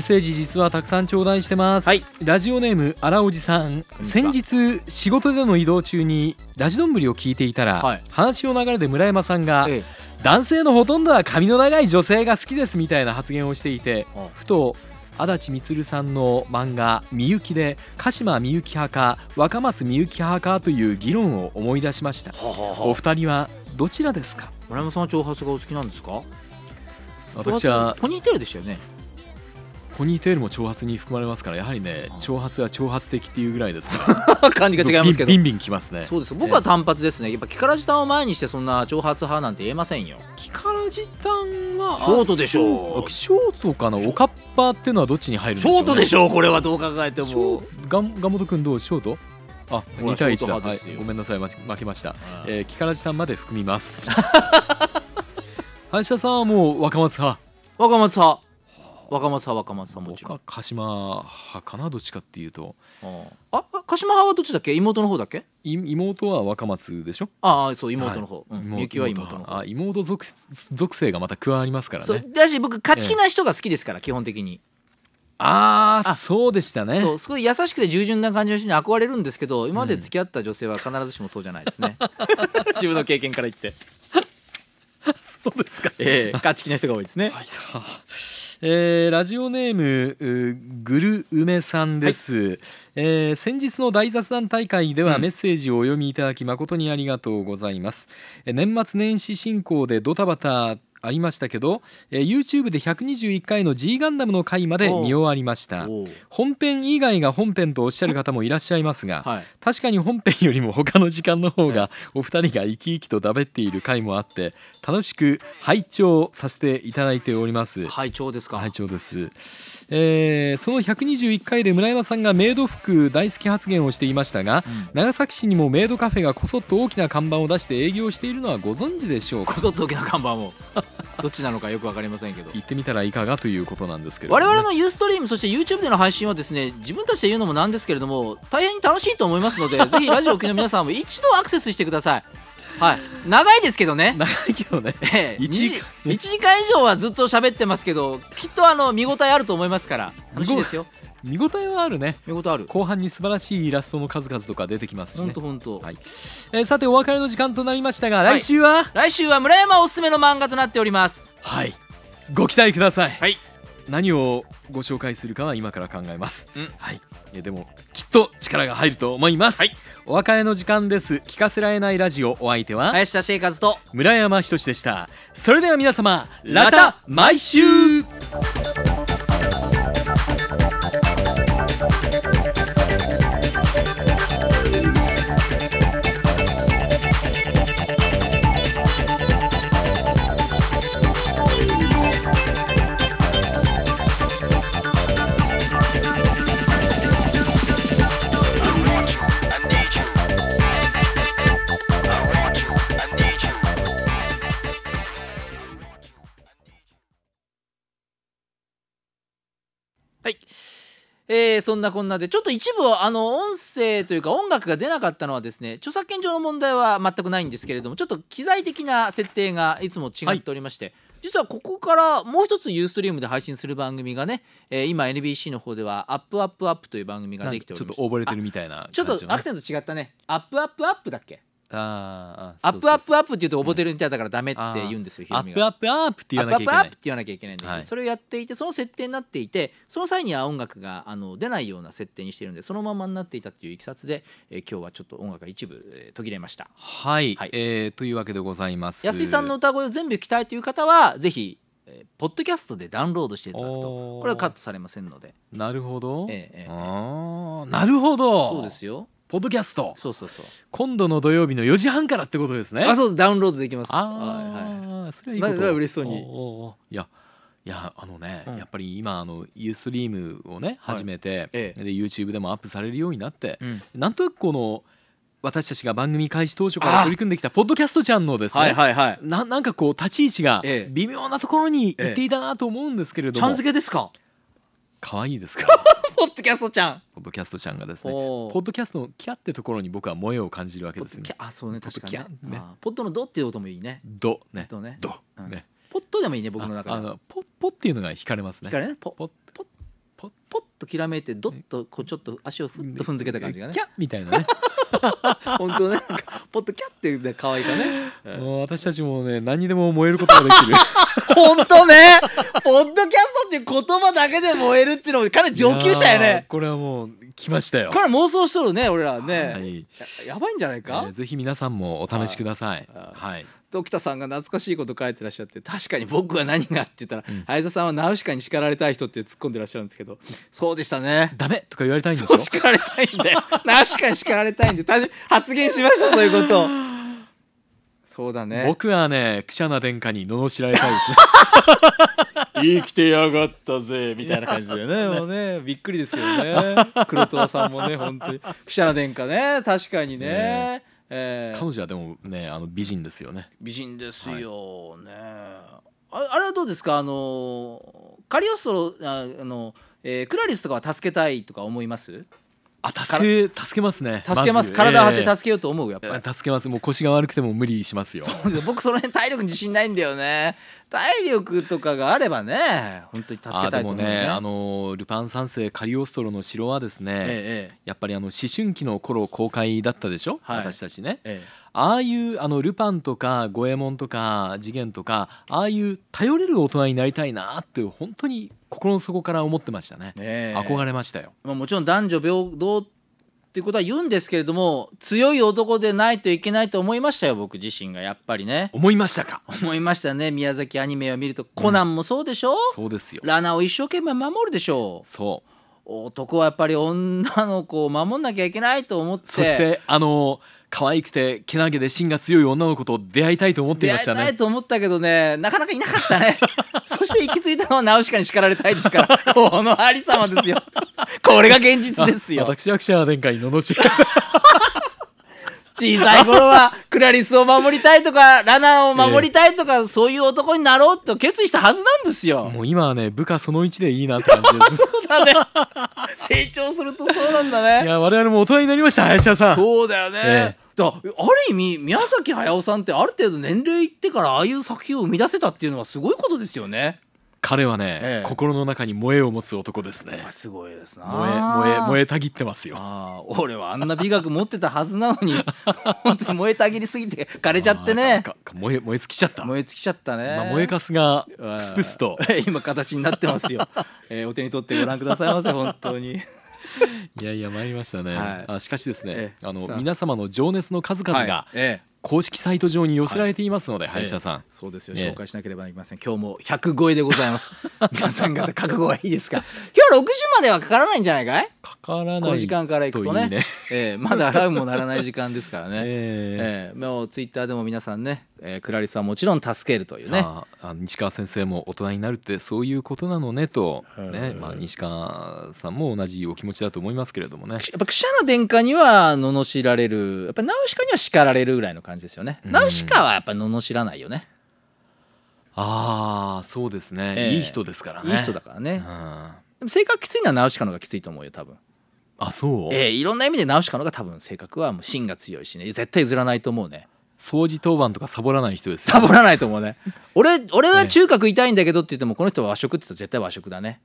ッセージ実はたくさん頂戴してます、はい、ラジオネーム荒おじさん先日仕事での移動中にラジどんぶりを聞いていたら、はい、話の流れで村山さんが、ええ、男性のほとんどは髪の長い女性が好きですみたいな発言をしていてふと足立満さんの漫画「みゆき」で鹿島みゆき派か若松みゆき派かという議論を思い出しましたお二人はどちらですか村山さんは長髪がお好きなんですか私はポニーテールでしたよねポニーテールも挑発に含まれますからやはりね挑発は挑発的っていうぐらいですから 感じが違いますけどビンビンきますねそうです僕は単発ですねやっぱ木からじたんを前にしてそんな挑発派なんて言えませんよ木からじたんはショートでしょうショートかなおかっぱっていうのはどっちに入るんでしょね、ショートでしょうこれはどう考えてもがんがもと君どうショートあ、二対一だ、はい。ごめんなさい、負けました。えー、木から時短まで含みます。林 田さんはもう若松派。若松派。若松派若松派もちろんは鹿島派かなどっちかっていうとああ鹿島派はどっちだっけ妹の方だっけい妹は若松でしょああそう妹の方、うみゆきは妹の方あ妹属属性がまた加わりますからそうだし僕勝ち気な人が好きですから、基本的にあああそうでしたねそうすごい優しくて従順な感じの人に憧れるんですけど今まで付き合った女性は必ずしもそうじゃないですね 自分の経験から言って そうですかええ勝ち気な人が多いですねはいえー、ラジオネームグル梅さんです、はい、えー、先日の大雑談大会ではメッセージをお読みいただき誠にありがとうございます、うん、年末年始進行でドタバタありましたけど、えー、YouTube で121回の G ガンダムの回まで見終わりました本編以外が本編とおっしゃる方もいらっしゃいますが、はい、確かに本編よりも他の時間の方がお二人が生き生きとだべっている回もあって楽しく拝聴させていただいております拝聴ですか拝聴ですえー、その121回で村山さんがメイド服大好き発言をしていましたが、うん、長崎市にもメイドカフェがこそっと大きな看板を出して営業しているのはご存知でしょうかこそっと大きな看板を どっちなのかよく分かりませんけど行ってみたらいかがということなんですけど、ね、我々のユーストリームそして YouTube での配信はですね自分たちで言うのもなんですけれども大変に楽しいと思いますので ぜひラジオ機の皆さんも一度アクセスしてくださいはい、長いですけどね長いけどね、一え、1, 時時間以上はずっと喋ってますけどきっとあの見応えあると思いますから楽しいですよ見応えはあるね見応えある後半に素晴らしいイラストの数々とか出てきますし、ね、ほんとほんと、はいえー、さてお別れの時間となりましたが、はい、来週は、来週は村山おすすめの漫画となっておりますはいご期待くださいはい何をご紹介するかは今から考えます、うん、はいいやでもきっと力が入ると思います、はい、お別れの時間です聞かせられないラジオお相手は林田生活と村山ひとしでしたそれでは皆様ラタ毎週えー、そんなこんなで、ちょっと一部、あの、音声というか音楽が出なかったのはですね、著作権上の問題は全くないんですけれども、ちょっと機材的な設定がいつも違っておりまして、はい、実はここからもう一つユーストリームで配信する番組がね、えー、今 NBC の方では「アップアップアップ」という番組ができておりますちょっと溺れてるみたいな、ね、ちょっとアクセント違ったね「アップアップアップ」だっけああアップアップアップって言うとおぼてるみたいだからダメって言うんですよ、うん、アップアップアップって言わなきゃいけないアップアップって言わなきゃいけないんで、はい、それをやっていてその設定になっていてその際には音楽があの出ないような設定にしてるんでそのままになっていたっていういきさつで、えー、今日はちょっと音楽が一部、えー、途切れましたはい、はい、えー、というわけでございます安井さんの歌声を全部聞きたいという方はぜひポッドキャストでダウンロードしていただくとこれはカットされませんのでなるほど、ええー、あなるほどそうですよポッドキャストそうそうそう今度の土曜日の4時半からってことですねあそうダウンロードできますああ、はいはい、それはいいこと嬉しそうにいやいやあのね、うん、やっぱり今あのユーストリームをね始めて、はいで YouTube でもアップされるようになって、うん、なんとなくこの私たちが番組開始当初から取り組んできたポッドキャストちゃんのですね、はいはいはい、ななんかこう立ち位置が微妙なところに行っていたなと思うんですけれども、ええ、ちゃん付けですか可愛いですか ポッドキャストちゃんポッドキャストちゃんがですねポッドキャストのキャってところに僕は萌えを感じるわけですねあそうね確かにねポッドのドっていう音もいいねドねドねポッドでもいいね僕の中であのポッポっていうのが惹かれますね惹かれねポポッポッポッポッときらめいてドッとこうちょっと足をふっと踏んづけた感じがねキャみたいなね 本当ねポッドキャッて可愛いかね、うん、もう私たちもね何でも燃えることができる 本当ねポッドキャストっていう言葉だけで燃えるっていうの彼上級者やねこれはもう来ましたよ彼妄想しとるね俺らね、はい、ややばいんじゃないか、えー、ぜひ皆さんもお試しくださいはい沖田さんが懐かしいこと書いてらっしゃって確かに僕は何がって言ったら、うん、相沢さんはナウシカに叱られたい人って突っ込んでらっしゃるんですけどそうでしたねダメとか言われたいんですよ叱られたいんでナウシカに叱られたいんで発言しましたそういうことそうだね僕はねクシャな殿下に罵られたいですね 生きてやがったぜみたいな感じだよね もうねびっくりですよね黒虎さんもね本当にクシャな殿下ね確かにねねえー、彼女はでもねあの美人ですよね美人ですよね、はい、あれはどうですかあのカリオストロあの、えー、クラリスとかは助けたいとか思いますあ助け助けますね助けます、ま、体張って助けようと思うやっぱり助けますもう腰が悪くても無理しますよそう僕その辺体力自信ないんだよね体力とかがあればね本当に助けたいと思うねでもねあのルパン三世カリオストロの城はですね、ええ、やっぱりあの思春期の頃公開だったでしょ、はい、私たちね、ええああいうあのルパンとか五右衛門とか次元とかああいう頼れる大人になりたいなって本当に心の底から思ってましたね、ね、憧れましたよ、まあ、もちろん男女平等っていうことは言うんですけれども強い男でないといけないと思いましたよ僕自身がやっぱりね思いましたか思いましたね宮崎アニメを見ると、うん、コナンもそうでしょ、うそうですよラナを一生懸命守るでしょうそう男はやっぱり女の子を守んなきゃいけないと思ってそしてあのー可愛くてけなげで芯が強い女の子と出会いたいと思っていましたね出会いたいと思ったけどねなかなかいなかったね そして行き着いたのはナウシカに叱られたいですからこのありさまですよこれが現実ですよ私は記者は殿下に罵ら小さい頃はクラリスを守りたいとか、ラナを守りたいとか、そういう男になろうと決意したはずなんですよ。もう今はね、部下その1でいいなって感じです。そうだね。成長するとそうなんだね。いや、我々も大人になりました、林田さん。そうだよね。ええだある意味宮崎駿さんってある程度年齢いってからああいう作品を生み出せたっていうのはすごいことですよね。彼はね、ええ、心の中に萌えを持つ男ですねすごいですな萌え萌え萌えたぎってますよ俺はあんな美学持ってたはずなのに 本当に萌えたぎりすぎて枯れちゃってね燃え燃え尽きちゃった燃え尽きちゃったね今燃えかすがプスプスと 今形になってますよ、えー、お手に取ってご覧くださいませ本当にいやいや参りましたね、はい、あしかしですね、ええ、あの皆様の情熱の数々が、え、公式サイト上に寄せられていますので、はい、林田さん、ええ、そうですよ、え、紹介しなければいけません今日も1 0超えでございます 皆さん方覚悟はいいですか今日6時まではかからないんじゃないかいかからない時間からいくとねい、ね、えまだ洗うも鳴らない時間ですからね、えええもうツイッターでも皆さんね、えー、クラリスはもちろん助けるというねあ西川先生も大人になるってそういうことなのねと、ねまあ、西川さんも同じお気持ちだと思いますけれどもねやっぱくしゃの殿下には罵られるやっぱナウシカには叱られるぐらいの感じ感じですよね、ナウシカはやっぱ罵らないよねああそうですね、えー、いい人ですからねいい人だからね、でも性格きついのはナウシカの方がきついと思うよ多分あそうええー、いろんな意味でナウシカの方が多分性格はもう芯が強いしね絶対譲らないと思うね掃除当番とかサボらない人です、ね、サボらないと思うね 俺俺は中華食いたいんだけどって言ってもこの人は和食って言ったら絶対和食だね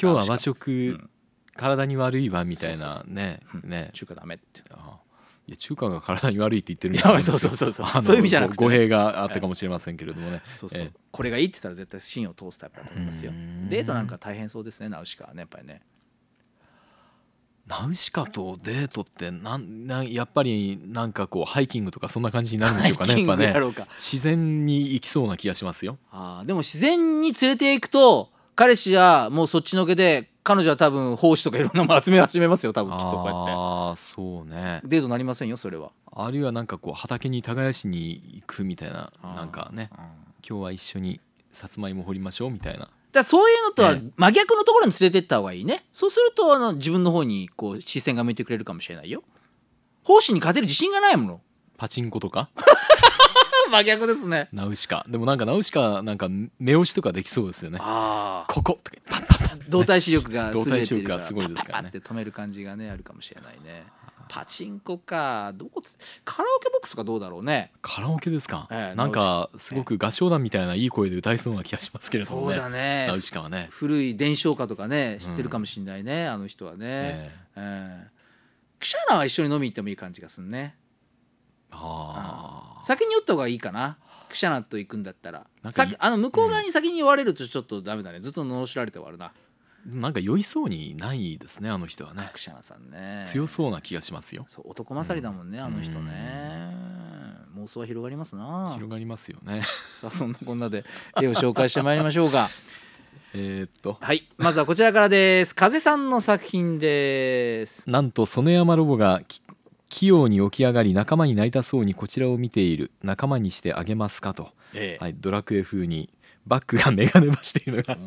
今日は和食、うん、体に悪いわみたいなね、うん、ね中華ダメってああいや中華が体に悪いって言ってるんじゃないそうそうそうそういう意味じゃなくて、ね、語弊があったかもしれませんけれどもね、はい、そうそう、えー、これがいいって言ったら絶対芯を通すタイプだと思いますよデートなんか大変そうですねナウシカはねやっぱりねナウシカとデートってなんなんやっぱりなんかこうハイキングとかそんな感じになるんでしょうかねやっぱね自然に行きそうな気がしますよあでも自然に連れていくと彼氏はもうそっちのけで彼女は多分奉仕とかいろんなもの集め始めますよ多分きっとこうやってああそうねデートなりませんよそれはあるいはなんかこう畑に耕しに行くみたいななんかね今日は一緒にさつまいも掘りましょうみたいなだそういうのとは真逆のところに連れてった方がいいねそうするとあの自分の方にこう視線が向いてくれるかもしれないよ奉仕に勝てる自信がないものパチンコとか 真逆ですねナウシカでもなんかナウシカなんか目押しとかできそうですよねああここパッパッパッ、ね、動体視力が動体視力がすごいですからねって止める感じがねあるかもしれないねパチンコかどこカラオケボックスがどうだろうねカラオケですか、ええ、なんかすごく合唱団みたいないい声で歌いそうな気がしますけれども、ね、そうだねナウシカはね古い伝承歌とかね知ってるかもしれないね、うん、あの人はね、えええー、クシャラは一緒に飲み行ってもいい感じがするねあ先に寄った方がいいかなクシャナと行くんだったら先あの向こう側に先に寄われるとちょっとダメだね、ずっと罵られて終わるななんか酔いそうにないですねあの人はねクシャナさんね強そうな気がしますよそう男勝りだもんね、うん、あの人ね、妄想は広がりますな広がりますよね さあそんなこんなで絵を紹介してまいりましょうか えっとはいまずはこちらからです風さんの作品ですなんと曽根山ロボがき器用に起き上がり仲間になりたそうにこちらを見ている仲間にしてあげますかと、ええ、はい、ドラクエ風にバックが眼鏡ばしているのが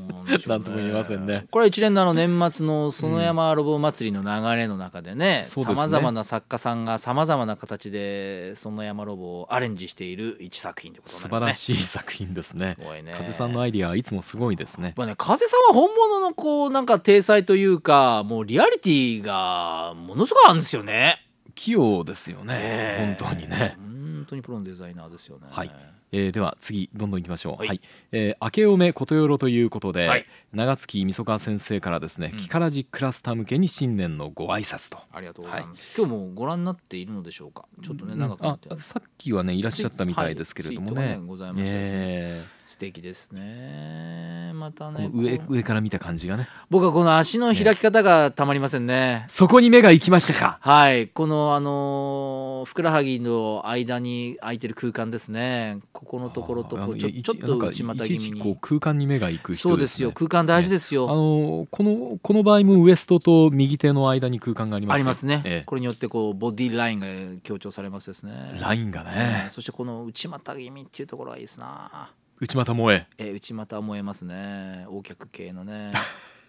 何とも言えませんねこれは一連のあの年末の園山ロボ祭りの流れの中でねさまざまな作家さんがさまざまな形で園山ロボをアレンジしている一作品でことなんです、ね、素晴らしい作品ですねすね風さんのアイディアいつもすごいですね,、まあね、ね風さんは本物のこうなんか体裁というかもうリアリティがものすごいあるんですよね器用ですよね、えー、本当にね本当にプロのデザイナーですよねはいえー、では次どんどんいきましょう、はい、はい、えー、明けおめことよろということで、はい、長月みそか先生からですね、うん、キカラジクラスター向けに新年のご挨拶とありがとうございます、はい、今日もご覧になっているのでしょうかちょっとね長くなって、うさっきはねいらっしゃったみたいですけれどもね、はい、ございました、ね、えー素敵ですねまたね上上から見た感じがね僕はこの足の開き方がたまりませんねそこに目が行きましたかはいこのあのふくらはぎの間に空いてる空間ですねここのところとこうちょちょっと内股気味に空間に目が行く、ね、そうですよ空間大事ですよ、ね、あのこのこの場合もウエストと右手の間に空間がありますありますね、ええ、これによってこうボディラインが強調されますですねラインがね、えー、そしてこの内股気味っていうところがいいですな内股萌ええ内股萌えますね大脚系のね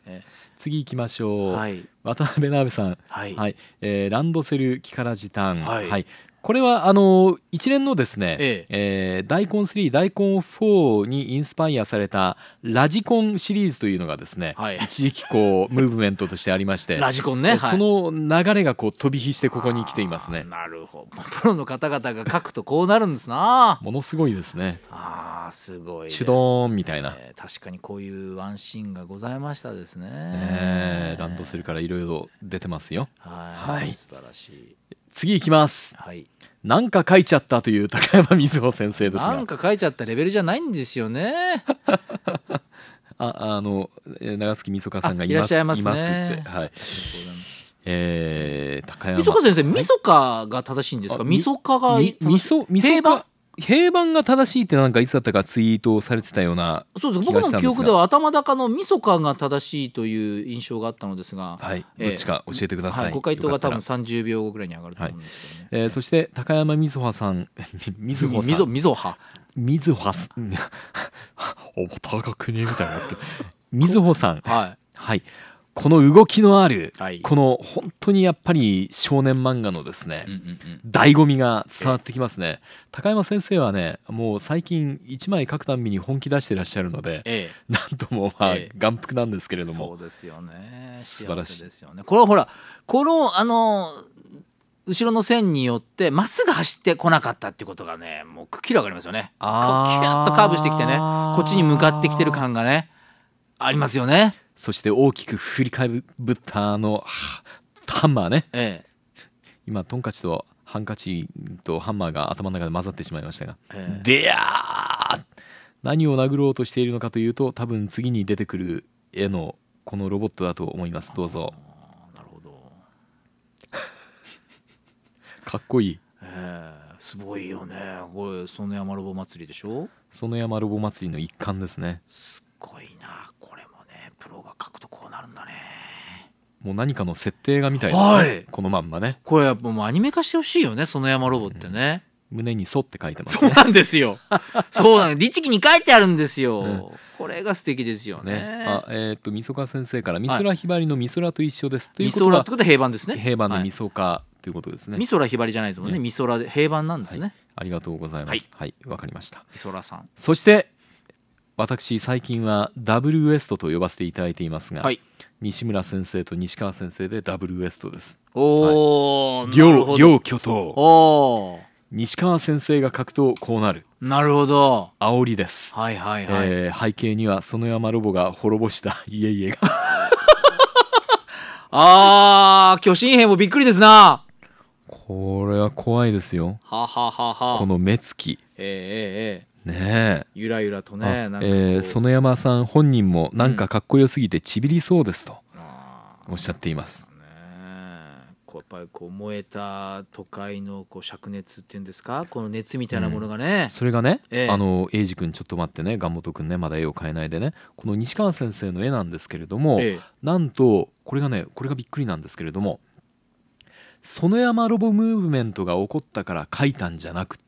次行きましょう、はい、渡辺直美さん、はいはいえー、ランドセル木から時短、はい、はい、これはあの一連のですね、えええー、大根3、大根4にインスパイアされたラジコンシリーズというのがですね、はい、一時期こう ムーブメントとしてありまして、ラジコンね、その流れがこう飛び火してここに来ていますね。なるほど、プロの方々が書くとこうなるんですな。ものすごいですね。ああ、すごいです、ね。手動みたいな、えー、確かにこういうワンシーンがございましたですね。ねランドセルからいろいろ出てますよ。はい、はい、素晴らしい。次いきます。はい。なんか書いちゃったという 高山瑞穂先生ですが。なんか書いちゃったレベルじゃないんですよね。あ、あの、長月みそかさんがいらっしゃいます、ね、いますって。はい。えー、高山。みそか先生、みそかが正しいんですかみそかが、みそ、みそ平板が正しいってなんかいつだったかツイートされてたようなそうです僕の記憶では頭高のみそかが正しいという印象があったのですが、はい、えー、どっちか教えてください、はい、ご回答が多分30秒後ぐらいに上がると思うんですけどね、はい、えー、そして高山みずほさん みぞはさん みぞはみぞはすん お高くねみたいなみずほさんはい、はいこの動きのある、はい、この本当にやっぱり少年漫画のですね、うんうんうん、醍醐味が伝わってきますね、ええ、高山先生はねもう最近1枚書くたんびに本気出してらっしゃるので、ええ、なんともまあ、眼福なんですけれどもそうですよね素晴らしいですよねこれはほらこのあの後ろの線によってまっすぐ走ってこなかったっていうことがねもうくっきり分かりますよねキュッとカーブしてきてねこっちに向かってきてる感がねありますよね。そして大きく振りかぶったあのハンマーね、ええ、今トンカチとハンカチとハンマーが頭の中で混ざってしまいましたが、ええ、でやー何を殴ろうとしているのかというと多分次に出てくる絵のこのロボットだと思いますどうぞなるほど かっこいい、えすごいよねこれ園山ロボ祭りでしょ園山ロボ祭りの一環ですねすごいなもう何かの設定画みたいではい、このまんまねこれやっぱもうアニメ化してほしいよねその山ロボってね、うん、胸に「そ」って書いてます、ね、そうなんですよ そうなんです。律儀に書いてあるんですよ、うん、これが素敵ですよね、ね、あえっ、とみそか先生から「美空ひばりの美空と一緒です」という美空ってことは平板ですね平板のみそかということですね、はい、美空ひばりじゃないですもんねね美空で平板なんですね、はい、ありがとうございますはいわ、かりました美空さんそして私最近はダブルウエストと呼ばせていただいていますが、はい、西村先生と西川先生でダブルウエストですおお、はい、両両巨頭お西川先生が書くとこうなるなるほど煽りですはいはいはい、えー、背景には園山ロボが滅ぼした家 々が あー巨神兵もびっくりですなこれは怖いですよははははこの目つきええええねゆらゆらとねえ園山さん本人もなんかかっこよすぎてちびりそうですとおっしゃっています、こうやっぱりこう燃えた都会のこう灼熱っていうんですかこの熱みたいなものがね、うん、それがね、ええ、あの英二君ちょっと待ってね岩本君ねまだ絵を変えないでねこの西川先生の絵なんですけれども、ええ、なんとこれがねこれがびっくりなんですけれども園山ロボムーブメントが起こったから描いたんじゃなくて、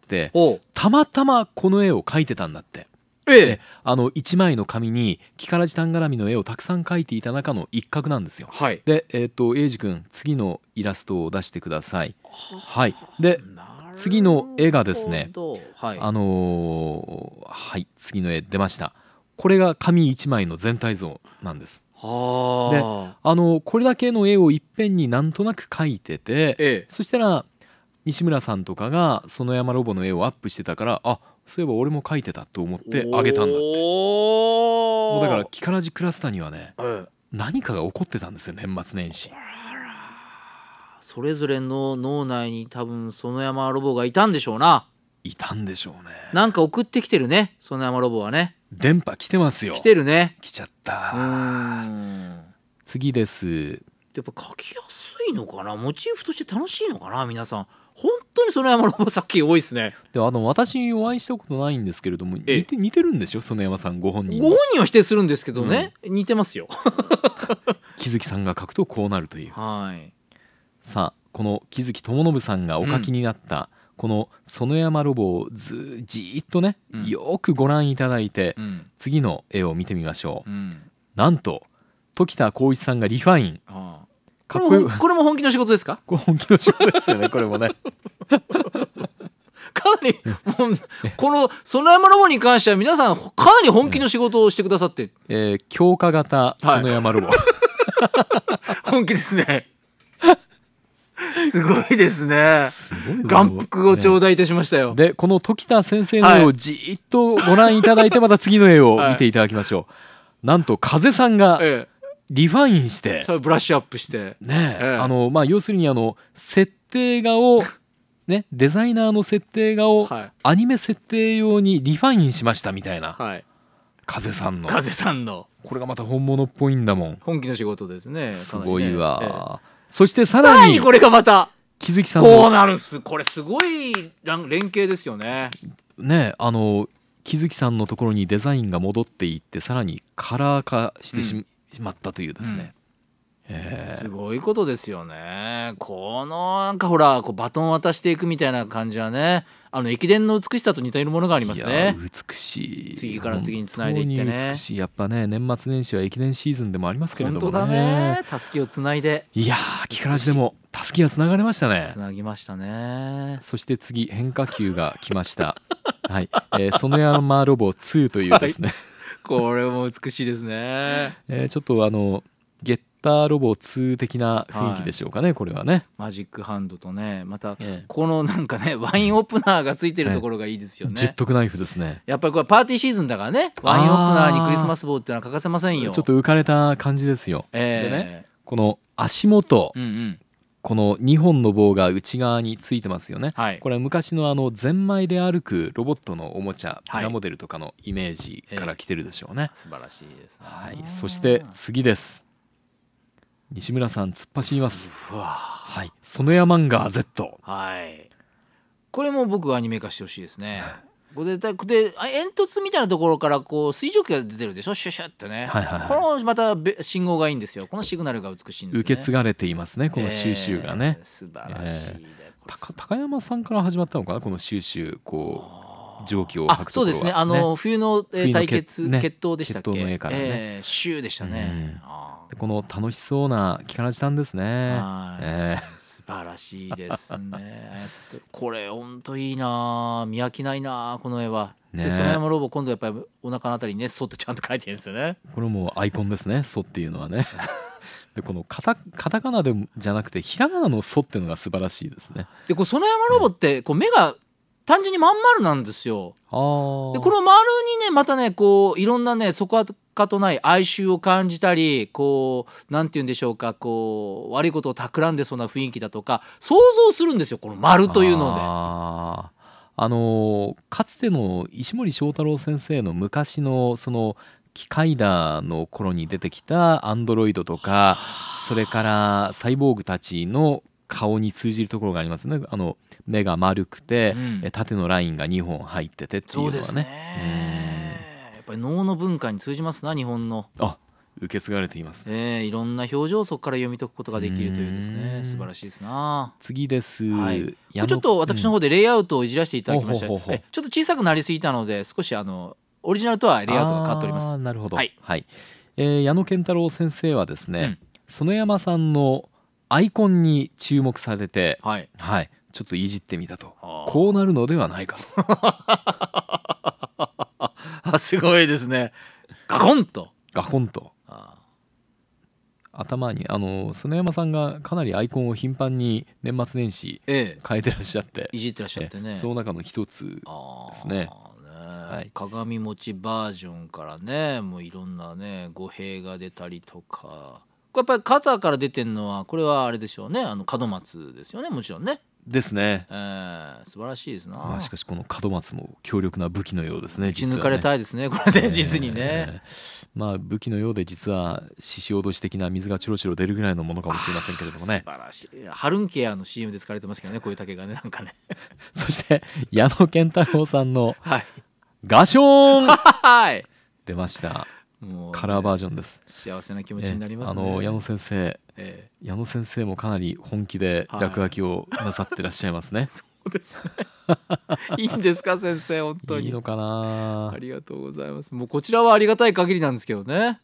たまたまこの絵を描いてたんだって。ええ、あの1枚の紙に木から時短らみの絵をたくさん描いていた中の一角なんですよ。はい、で、えーと、英二君次のイラストを出してください。はい、で次の絵がですね、はい、あのー、はい次の絵出ました。これが紙1枚の全体像なんです。であのこれだけの絵をいっぺんになんとなく描いてて、ええ、そしたら西村さんとかが園山ロボの絵をアップしてたからあそういえば俺も描いてたと思ってあげたんだってもうだから「木からじクラスター」にはね、うん、何かが起こってたんですよ年末年始それぞれの脳内に多分園山ロボがいたんでしょうないたんでしょうねなんか送ってきてるね園山ロボはね電波来てますよ来てるね来ちゃった次ですやっぱ書きやすいのかなモチーフとして楽しいのかな皆さん本当に園山のさっき多いですねであの私お会いしたことないんですけれども似て似てるんでしょ園山さんご本人ご本人は否定するんですけどね、うん、似てますよ 木月さんが書くとこうなるというはいさあこの木月智信さんがお書きになった、うん、この園山ロボをずじっとね、うん、よくご覧いただいて、次の絵を見てみましょう、なんと時田光一さんがリファインこれここれも本気の仕事ですか これ本気の仕事ですよねこれもね かなりもうこの園山ロボに関しては皆さんかなり本気の仕事をしてくださって、えー、強化型園山ロボ、はい、本気ですねすごいですね。す服眼福を頂戴いたしましたよ。ね、で、この時田先生の絵をじっとご覧いただいて、また次の絵を見ていただきましょう。はい、なんと、風さんが、ええ、リファインして。ブラッシュアップして。ね、ええ、あの、まあ、要するに、あの、設定画を、ね、デザイナーの設定画を、アニメ設定用にリファインしましたみたいな。はい。風さんの。風さんの。これがまた本物っぽいんだもん。本気の仕事ですね。すごいわ、え。そしてさらに。さらにこれがまた。木月さんこうなるんす。これすごい連携ですよね。ね、あの、木月さんのところにデザインが戻っていってさらにカラー化してし、うん、しまったというですね、うんえすごいことですよねこのなんかほらこうバトン渡していくみたいな感じはねあの駅伝の美しさと似ているものがありますね美しい次から次につないでいってね美しいやっぱね年末年始は駅伝シーズンでもありますけれどもね本当だねをつないでいやー木からしでもたすきがつながれましたねつなぎましたねそして次変化球が来ましたはい、えー、園山ロボ2というですね、はいこれも美しいですね。えー、ちょっとあのゲッターロボ2的な雰囲気でしょうかね、はい、これはね。マジックハンドとね、また、このなんかね、ワインオープナーがついてるところがいいですよね。ジェットクナイフですね。やっぱりこれパーティーシーズンだからね、ワインオープナーにクリスマス棒っていうのは欠かせませんよ。ちょっと浮かれた感じですよ。えー、でね、この足元、うんうん、この2本の棒が内側についてますよね、はい、これは昔のあのゼンマイで歩くロボットのおもちゃプラモデルとかのイメージから来てるでしょうね、えー、素晴らしいですね、はい、そして次です西村さん突っ走りますはい「ソネヤマンガー Z」はいこれも僕アニメ化してほしいですね ごぜたで煙突みたいなところからこう水蒸気が出てるでしょシュシュってね、はいはいはい、このまた信号がいいんですよこのシグナルが美しいんです、ね、受け継がれていますねこの収集がね、えー、素晴らしい、えー、高山さんから始まったのかなこの収集こう蒸気を吐くそうですね、あの冬の、え対決、ね、決闘でしたっけ決闘の絵からね、えー、シューでしたね、うん、この楽しそうな木からたんですね、えー、素晴らしいですね これほんといいな見飽きないなこの絵は、ね、でその山ロボ今度やっぱりお腹のあたりにね「そ」ってちゃんと書いてるんですよねこれもアイコンですね「そ」っていうのはねでこのカタカタカナでじゃなくてひらがなの「そ」っていうのが素晴らしいですねでこうその山ロボってこう目が単純にまん丸なんですよでこの丸にねまたねこういろんなねそこはかとない哀愁を感じたりこう何て言うんでしょうかこう悪いことを企んでそうな雰囲気だとか想像するんですよこの丸というので。あのかつての石森章太郎先生の昔のその機械だの頃に出てきたアンドロイドとかそれからサイボーグたちの顔に通じるところがありますねあの目が丸くて、うん、縦のラインが2本入っててっていうのはね。っぱり能の文化に通じますな日本のあ受け継がれています、えー、いろんな表情をそこから読み解くことができるというですね素晴らしいですな次です、はいちょっと私の方でレイアウトをいじらせていただきました、ちょっと小さくなりすぎたので少しあのオリジナルとはレイアウトが変わっておりますなるほど。ははいえー矢野健太郎先生はですね、園山さんのアイコンに注目されて、はいはい、ちょっといじってみたと。あこうなるのではないかと。あすごいですねガコンとガコンとあ頭にあの園山さんがかなりアイコンを頻繁に年末年始変えてらっしゃって、いじってらっしゃってねその中の一つですねはい、鏡餅バージョンからねもういろんなね語弊が出たりとかやっぱり肩から出てるのはこれはあれでしょうねあの門松ですよねもちろんねですね、えー、素晴らしいですな、まあ、しかしこの門松も強力な武器のようですね打ち抜かれたいですね、これで、実にね、えー、まあ武器のようで実は獅子落とし的な水がちろちろ出るぐらいのものかもしれませんけれどもね素晴らしいハルンケアの CM で使われてますけどねこういう竹がねなんかねそして矢野健太郎さんのはい「ガショーン」はい出ました、もね、カラーバージョンです幸せな気持ちになります、ねえー、あの矢野先生えー、矢野先生もかなり本気で落書きをなさってらっしゃいますね。はい、そうですね。いいんですか先生本当に。いいのかな。ありがとうございます。もうこちらはありがたい限りなんですけどね。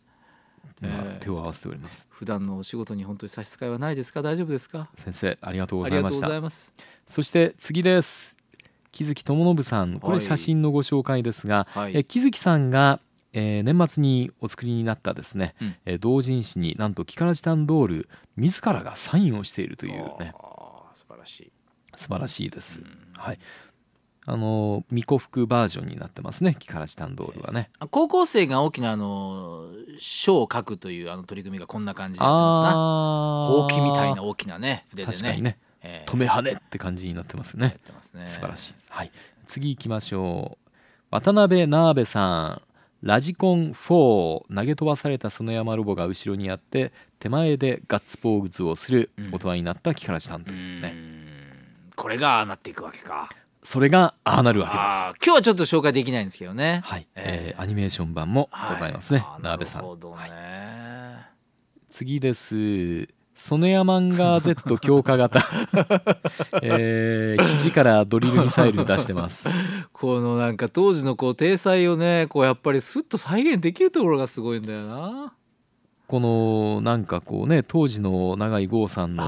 えー、手を合わせております普段のお仕事に本当に差し支えはないですか大丈夫ですか先生ありがとうございましたそして次です木月智信さんこれ写真のご紹介ですが、はい、え木月さんがえー、年末にお作りになったですね、うん、えー、同人誌になんとキカラジタンドール自らがサインをしているというね素晴らしい素晴らしいです、うん、はいあの巫女服バージョンになってますねキカラジタンドールはね、えー、高校生が大きなあの書を書くというあの取り組みがこんな感じになってますなほうきみたいな大きなね筆でね確かにね、えー、止めはねって感じになってますね、ね、素晴らしい、はい、次行きましょう渡辺ナーベさんラジコン4投げ飛ばされた園山ロボが後ろにあって手前でガッツポーズをする大人になった木原さんというね、うん、これがああなっていくわけかそれがああなるわけです今日はちょっと紹介できないんですけどねはい、えー、えー、アニメーション版もございますね、はい、なるほどね、はい、次ですソネアマンガー Z 強化型 えー、生地からドリルミサイル出してます このなんか当時のこう体裁をねこうやっぱりスッと再現できるところがすごいんだよなこのなんかこうね当時の永井豪さんの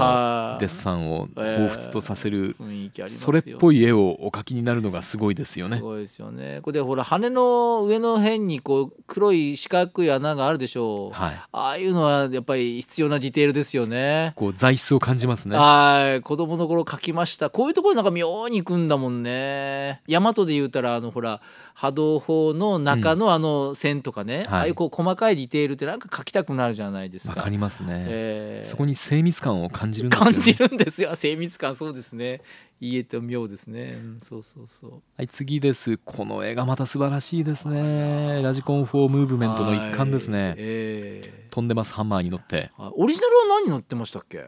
デッサンを彷彿とさせる、えーね、それっぽい絵をお描きになるのがすごいですよね。すごいですよね。これでほら羽の上の辺にこう黒い四角い穴があるでしょう、はい、ああいうのはやっぱり必要なディテールですよね。こう材質を感じますね。はい子供の頃描きましたこういうところなんか妙に行くんだもんね。大和で言うたらあのほら波動法の中のあの線とかね、ああいうこう細かいディテールってなんか書きたくなるじゃないですか。わかりますね、えー、そこに精密感を感じるんですよ、ね、感じるんですよ。精密感そうですね。言えて妙ですね、うん、そうそうそうはい次ですこの絵がまた素晴らしいですねラジコンフォームーブメントの一環ですね、はい、えー、飛んでますハンマーに乗ってオリジナルは何乗ってましたっけ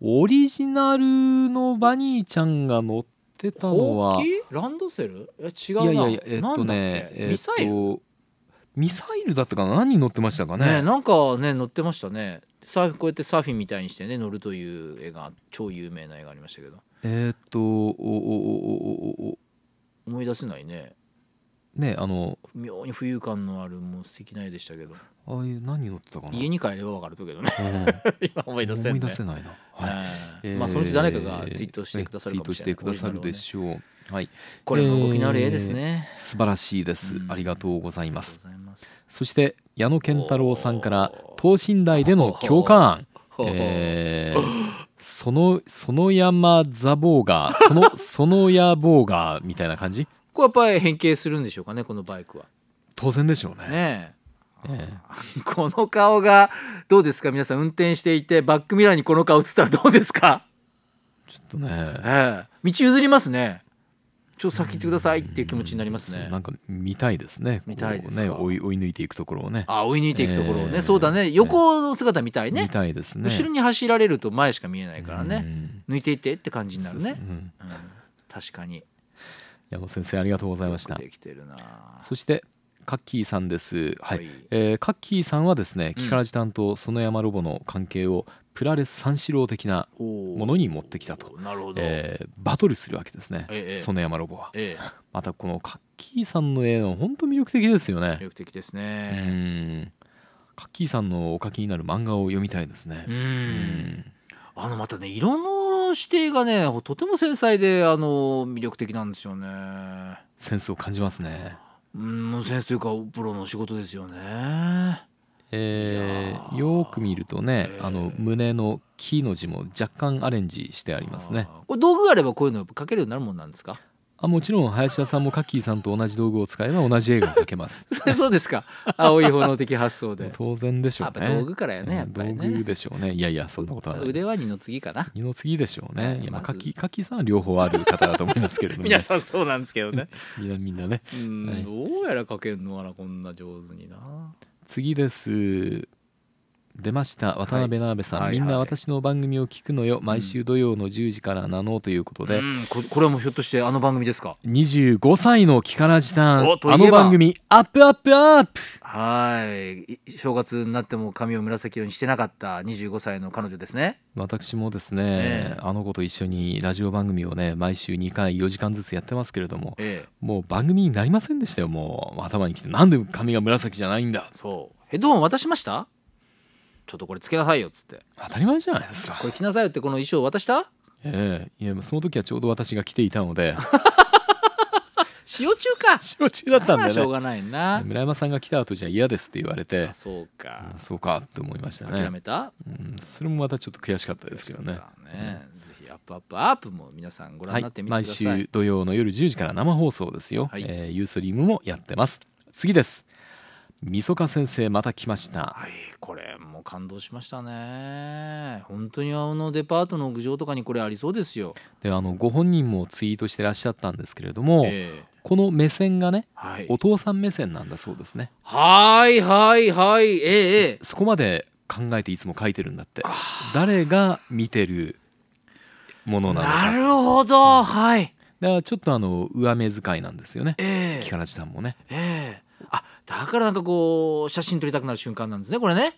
オリジナルのバニーちゃんが乗っててたのはランドセルえ違ういやいやえっとねっミサイルミサイルだったかな何乗ってましたかねねなんかね乗ってましたねサーフこうやってサーフィンみたいにしてね乗るという絵が超有名な絵がありましたけどえー、っとおおおおお思い出せないねねあの妙に浮遊感のあるもう素敵な絵でしたけどああいう何乗ってたかな家に帰れば分かるとけどね、今思い出せない、ね、思い出せないな、はいえー、まあそのうち誰かがツイートしてくださるツイートしてくださるでしょう、はいこれも動きのある絵ですね、えー、素晴らしいです、ありがとうございますそして矢野健太郎さんから等身大での共感えー、そのその山座坊がその その野坊がみたいな感じこれやっぱり変形するんでしょうかねこのバイクは当然でしょうねねええ、この顔がどうですか皆さん運転していてバックミラーにこの顔映ったらどうですかちょっとね、ええ、道譲りますねちょっと先行ってくださいっていう気持ちになりますね。なんか見たいですね。見たいですね。追い追い抜いていくところをね。あ追い抜いていくところをね、えー、そうだね。横の姿見たいね。見たいですね。後ろに走られると前しか見えないからね。抜いていってって感じになるね。そうそううん、確かに。山本先生ありがとうございました。できてるな。そしてカッキーさんです。はい。はい、えー、カッキーさんはですね、木からジタンと園山ロボの関係をプラレス三四郎的なものに持ってきたと。なるほど、えー、バトルするわけですね。ええ、園山ロボは。ええ、またこのカッキーさんの絵の本当魅力的ですよね。魅力的ですね。うん。カッキーさんのお書きになる漫画を読みたいですね。うんうんあのまたね色の指定がねとても繊細であの魅力的なんですよね。センスを感じますね。うんセンスというかプロの仕事ですよね。えー、よく見るとね、えー、あの胸の「木」の字も若干アレンジしてありますねこれ道具があればこういうの書けるようになるもんなんですかあもちろん林田さんもカッキーさんと同じ道具を使えば同じ映画を描けます そうですか青い炎的発想で当然でしょうね道具からやねやね、道具でしょうねいやいやそんなことは腕は二の次かな二の次でしょうねまあカッキーカッキーさんは両方ある方だと思いますけれども、ね、皆さんそうなんですけどね みんなみんなね、はい、どうやら描けるのかなこんな上手にな次です出ました渡辺部さん、はいみんな私の番組を聞くのよ毎週土曜の10時からなのということで、うん、ここれはもひょっとしてあの番組ですか25歳の木から時短あの番組アップアップアップはい正月になっても髪を紫色にしてなかった25歳の彼女ですね私もですね、えあの子と一緒にラジオ番組をね毎週2回4時間ずつやってますけれども、え、もう番組になりませんでしたよもう頭にきてなんで髪が紫じゃないんだそう渡しましたちょっとこれつけなさいよ」っつって当たり前じゃないですか「これ着なさいよ」ってこの衣装渡したええいやその時はちょうど私が着ていたので 使用中か 使用中だったんだよねしょうがないな村山さんが来た後じゃ嫌ですって言われてそうか、うん、そうかって思いましたね諦めた、うん、それもまたちょっと悔しかったですけどねね、うん、ぜひアップアップアップも皆さんご覧になってみてください、はい、毎週土曜の夜10時から生放送ですよ、はい、えー、ユーストリームもやってます次ですみそ先生また来ました、はいこれも感動しましたね本当にあのデパートの屋上とかにこれありそうですよであのご本人もツイートしてらっしゃったんですけれども、えー、この目線がね、はい、お父さん目線なんだそうですねはいはいはいええー、そこまで考えていつも書いてるんだって誰が見てるものなのかなるほど、うん、はいだからちょっとあの上目遣いなんですよね、えー、木原さんもねええーあだからなんかこう写真撮りたくなる瞬間なんですねこれね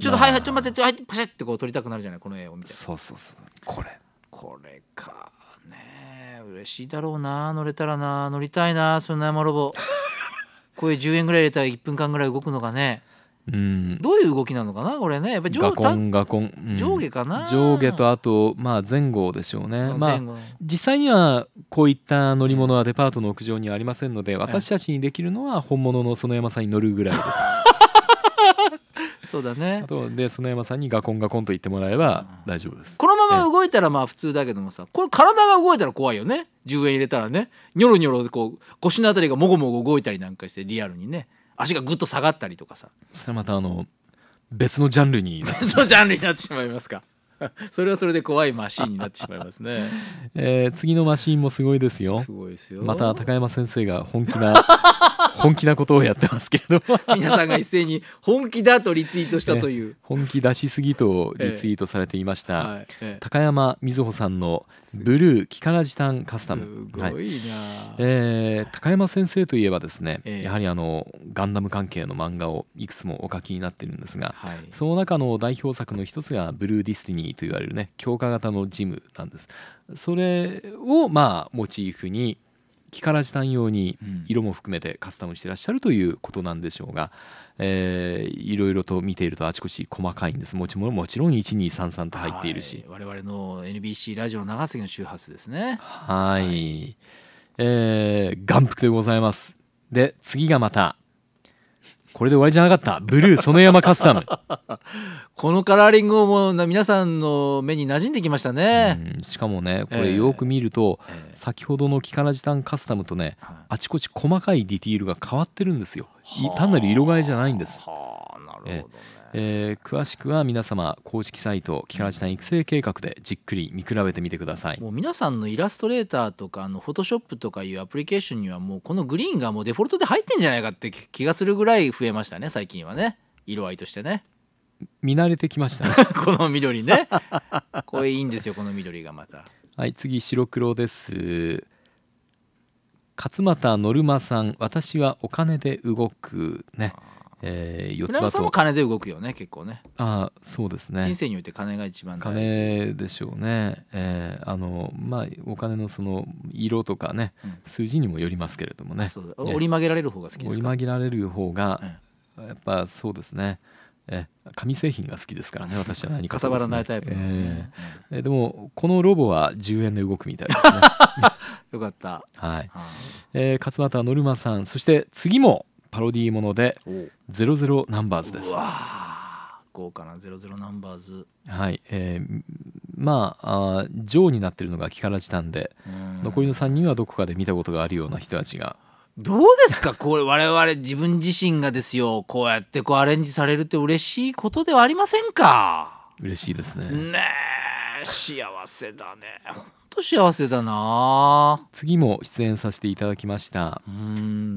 ちょっとはいはいちょっと待ってはいパシャってこう撮りたくなるじゃないこの絵を見てそうそうそうこれこれかね嬉しいだろうな乗れたらな乗りたいなそんな山ロボこういう10円ぐらい入れたら1分間ぐらい動くのがねうん、どういう動きなのかなこれねやっぱり上下かな上下とあと、まあ、前後でしょうね、まあ、実際にはこういった乗り物はデパートの屋上にはありませんので私たちにできるのは本物の園山さんに乗るぐらいです そうだねあとで園山さんにガコンガコンと言ってもらえば大丈夫です、このまま動いたらまあ普通だけどもさこれ体が動いたら怖いよね10円入れたらねニョロニョロこう腰のあたりがもごもご動いたりなんかしてリアルにね足がぐっと下がったりとかさそれまたあの別のジャンルに別の ジャンルになってしまいますか それはそれで怖いマシーンになってしまいますね、えー、次のマシーンもすごいですよすごいですよまた高山先生が本気な本気なことをやってますけど 皆さんが一斉に本気だとリツイートしたという、本気出しすぎとリツイートされていました、ええはい、高山瑞穂さんのブルーキカラジタンカスタムすごいな、はい、えー、高山先生といえばですね、え、やはりあのガンダム関係の漫画をいくつもお書きになってるんですが、はい、その中の代表作の一つが「ブルーディスティニー」と言われるね強化型のジムなんですそれをまあモチーフに木からたん用に色も含めてカスタムしてらっしゃるということなんでしょうが、えー、いろいろと見ているとあちこち細かいんですもちももちろん1233と入っているし、はい、我々の NBC ラジオの長崎の周波数ですねはい、はい、えー、眼福でございますで次がまたこれで終わりじゃなかった。ブルーその山カスタム。このカラーリングも皆さんの目に馴染んできましたね。しかもね、これよく見ると、えー、先ほどのキカラジタンカスタムとね、あちこち細かいディティールが変わってるんですよ。単なる色替えじゃないんです。えー、えー、詳しくは皆様公式サイト木原さん育成計画でじっくり見比べてみてくださいもう皆さんのイラストレーターとかあのフォトショップとかいうアプリケーションにはもうこのグリーンがもうデフォルトで入ってんじゃないかって気がするぐらい増えましたね最近はね色合いとしてね見慣れてきましたねこの緑ねこれいいんですよこの緑がまたはい次白黒です勝俣ノルマさん私はお金で動くねえー、四つ葉と。も金で動くよね、結構ね。あそうですね。人生において金が一番大事。金でしょうね。えー、あの、まあ、お金のその、色とかね、うん、数字にもよりますけれどもね。えー、折り曲げられる方が好き折り曲げられる方が、うん、やっぱそうですね。え紙製品が好きですからね私は何か、ね、かさばらないタイプ、ね、えーうん、でもこのロボは10円で動くみたいですね よかったはい、ーえー、勝俣ノルマさんそして次もパロディーもので「ゼロゼロナンバーズ」です。豪華な「ゼロゼロナンバーズ」はいえー、まああョーになってるのが木からじんで残りの3人はどこかで見たことがあるような人たちが。どうですか これ我々自分自身がですよこうやってこうアレンジされるって嬉しいことではありませんか嬉しいですねねえ幸せだねと幸せだな次も出演させていただきました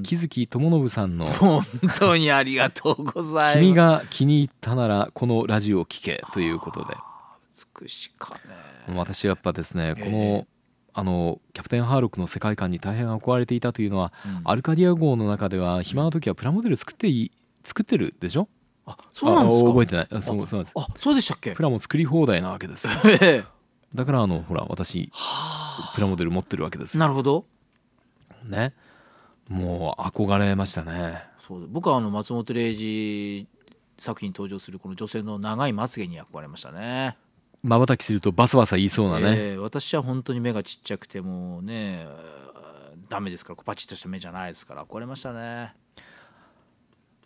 木月智信さんの本当にありがとうございます君が気に入ったならこのラジオを聴けということで美しかね私やっぱですね、えー、このあのキャプテンハーロックの世界観に大変憧れていたというのは、うん、アルカディア号の中では暇な時はプラモデル作っていい作ってるでしょあそうなんですか覚えてないあそうそうなんですあそうでしたっけプラモ作り放題なわけですよだからあのほら私プラモデル持ってるわけですよなるほどねもう憧れましたねそう僕はあの松本零士作品に登場するこの女性の長いまつげに憧れましたねまばたきするとバサバサ言いそうなね、えー、私は本当に目がちっちゃくてもうねダメですからパチッとした目じゃないですから憧れましたね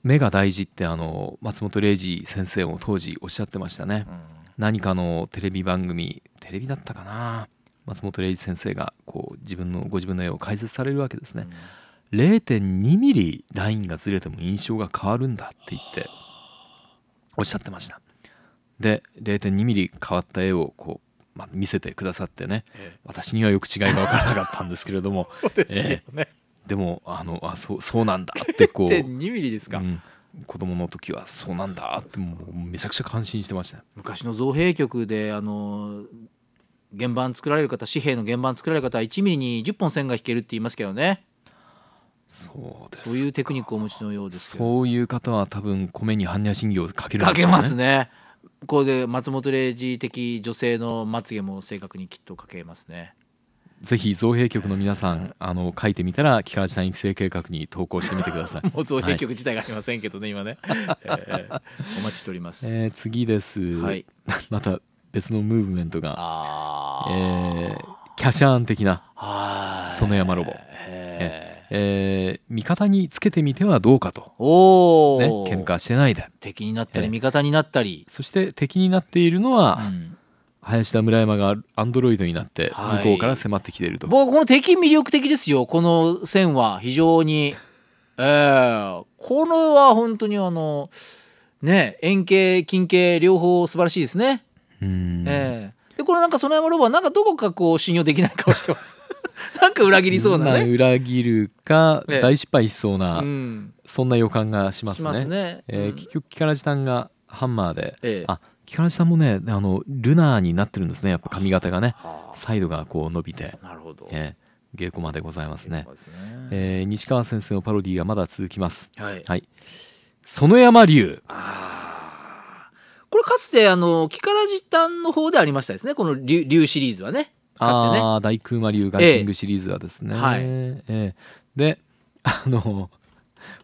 目が大事ってあの松本零士先生も当時おっしゃってましたね、うん何かのテレビ番組テレビだったかな松本零士先生がこう自分のご自分の絵を解説されるわけですね、うん、0.2ミリラインがずれても印象が変わるんだって言っておっしゃってましたで0.2ミリ変わった絵をこう、まあ、見せてくださってね、ええ、私にはよく違いが分からなかったんですけれども で、ねええ、でもあのあそうそうなんだってこう0.2ミリですか、うん子供の時はそうなんだってもうめちゃくちゃ感心してました昔の造幣局であの原版作られる方紙幣の原版作られる方は1ミリに10本線が引けるって言いますけどねそうですそういうテクニックをお持ちのようですそういう方は多分米に般若心経をかける、ね、かけますねこれで松本零士的女性のまつげも正確にきっとかけますねぜひ造幣局の皆さんあの書いてみたら木原さん育成計画に投稿してみてください もう造幣局自体がありませんけどね、はい、今ね、えー、お待ちしております、えー、次です、はい、また別のムーブメントがあ、えー、キャシャーン的なその山ロボ、えーえー、味方につけてみてはどうかと。おお、ね、喧嘩してないで。敵になったり、味方になったり。そして敵になっているのは、うん、林田村山がアンドロイドになって向こうから迫ってきていると、はい、僕この敵魅力的ですよこの線は非常にえー、このは本当にあのね円形近形両方素晴らしいですねうんえー、でこれなんかその山ロボはなんかどこかこう信用できない顔してます なんか裏切りそうなね裏切るか大失敗しそうな、えーそんな予感がしますねし、ねうん、えー、結局木からじさんがハンマーで、ええ、あ木原さんもねあのルナーになってるんですねやっぱ髪型がねサイドがこう伸びてなるほど、えー、稽古までございますねす、ね、えー、西川先生のパロディーがまだ続きますはい、はい、園山流これかつてあの木から時短の方でありましたですねこの竜シリーズはねかつてねあ大空間流ガイキングシリーズはですね、えー、はい、えー、であの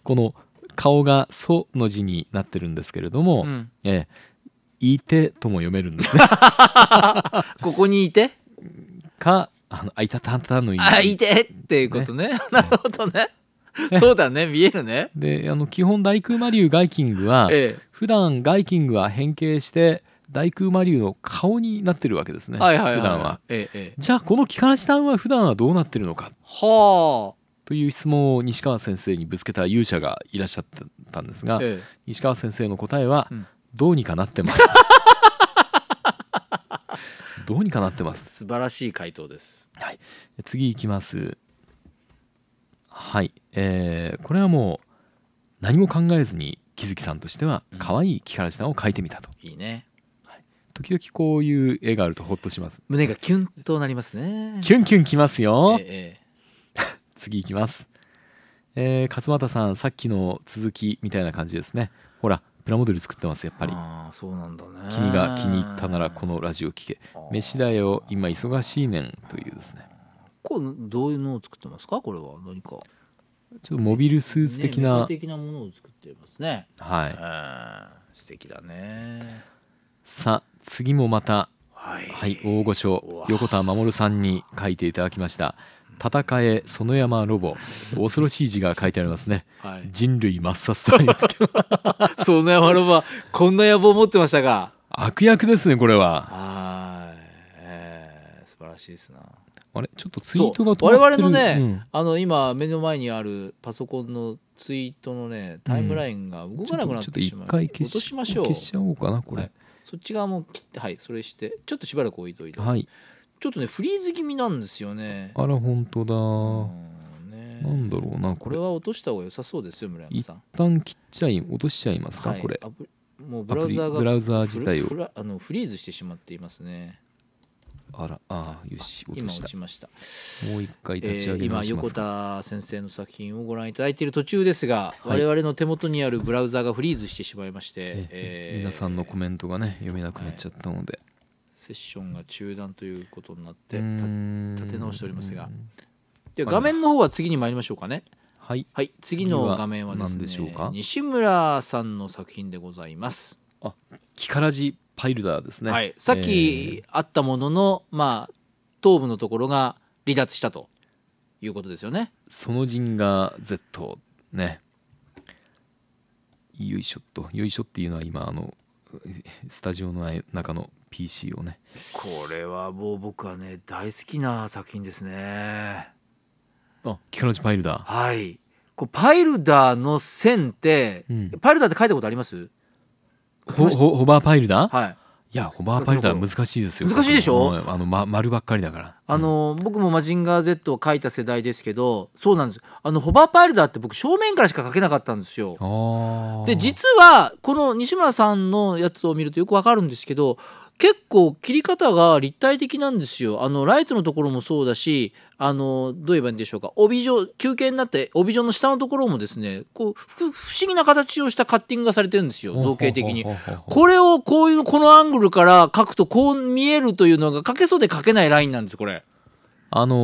この顔が「そ」の字になってるんですけれども、うん、えーいてとも読めるんですね ここにいてか、あの、あいたたんたんのいあ、いてっていうことね。ねなるほどね。そうだね、見えるね。で、あの、基本大空魔竜ガイキングは、ええ、普段ガイキングは変形して、大空魔竜の顔になってるわけですね。はいはいはい、普段は、ええ。じゃあこの機関士団は普段はどうなってるのか。はあ。という質問を西川先生にぶつけた勇者がいらっしゃったんですが、ええ、西川先生の答えは、うん、どうにかなってます どうにかなってます素晴らしい回答です、はい、次いきますはいえー、これはもう何も考えずに木月さんとしては可愛い木原さんを描いてみたと、うん、いいね、はい、時々こういう絵があるとほっとします胸がキュンとなりますねキュンキュンきますよ、え 次いきますえー、勝俣さんさっきの続きみたいな感じですねほらプラモデル作ってますやっぱりあそうなんだね君が気に入ったならこのラジオ聴け飯だよ今忙しいねんというですねこうどういうのを作ってますかこれは何かちょっとモビルスーツ的な、ね、的なものを作ってますねはい、素敵だねさあ次もまたはい、はい、大御所横田守さんに書いていただきました戦え園山ロボ恐ろしい字が書いてありますね、はい、人類抹殺とありますけど 園山ロボはこんな野望を持ってましたが悪役ですねこれははい、えー、素晴らしいですなあれちょっとツイートが止まってる我々のね、うん、あの今目の前にあるパソコンのツイートのねタイムラインが動かなくなってしまう、うん、ちょっと一回消ししましょう消しちゃおうかなこれ、はい、そっち側も切ってはいそれしてちょっとしばらく置いといてはいちょっとねフリーズ気味なんですよねあら本当だ、なんだろうなこれは落とした方が良さそうですよ村山さん一旦切っちゃい落としちゃいますか、はい、これもうブラウザーがブラウザー自体をあのフリーズしてしまっていますねあらああよし落としたちましたもう一回立ち上げま、えー、今横田先生の作品をご覧いただいている途中ですが、はい、我々の手元にあるブラウザーがフリーズしてしまいまして、えー、皆さんのコメントがね読めなくなっちゃったので、はいセッションが中断ということになって立て直しておりますがで画面の方は次に参りましょうかねはい、はい、次の画面はですねでしょうか西村さんの作品でございますあキカラジパイルダーですね、はい、さっきあったものの、まあ頭部のところが離脱したということですよねその陣が Z ねよいしょっとよいしょっていうのは今あのスタジオの中の PC をねこれはもう僕はね大好きな作品ですねあキャロジパイルダーはいこうパイルダーの線って、うん、パイルダーって書いたことありますほほホバーパイルダーはいいやホバーパイルダー難しいですよ難しいでしょあの、ま、丸ばっかりだから、あの、うん、僕も「マジンガー Z」を書いた世代ですけどそうなんですあのホバーパイルダーって僕正面からしか書けなかったんですよで実はこの西村さんのやつを見るとよくわかるんですけど結構切り方が立体的なんですよ。あの、ライトのところもそうだし、あの、どう言えばいいんでしょうか。帯状、休憩になって、帯状の下のところもですね、こう、不思議な形をしたカッティングがされてるんですよ。造形的に。これをこういう、このアングルから描くとこう見えるというのが、描けそうで描けないラインなんです、これ。あの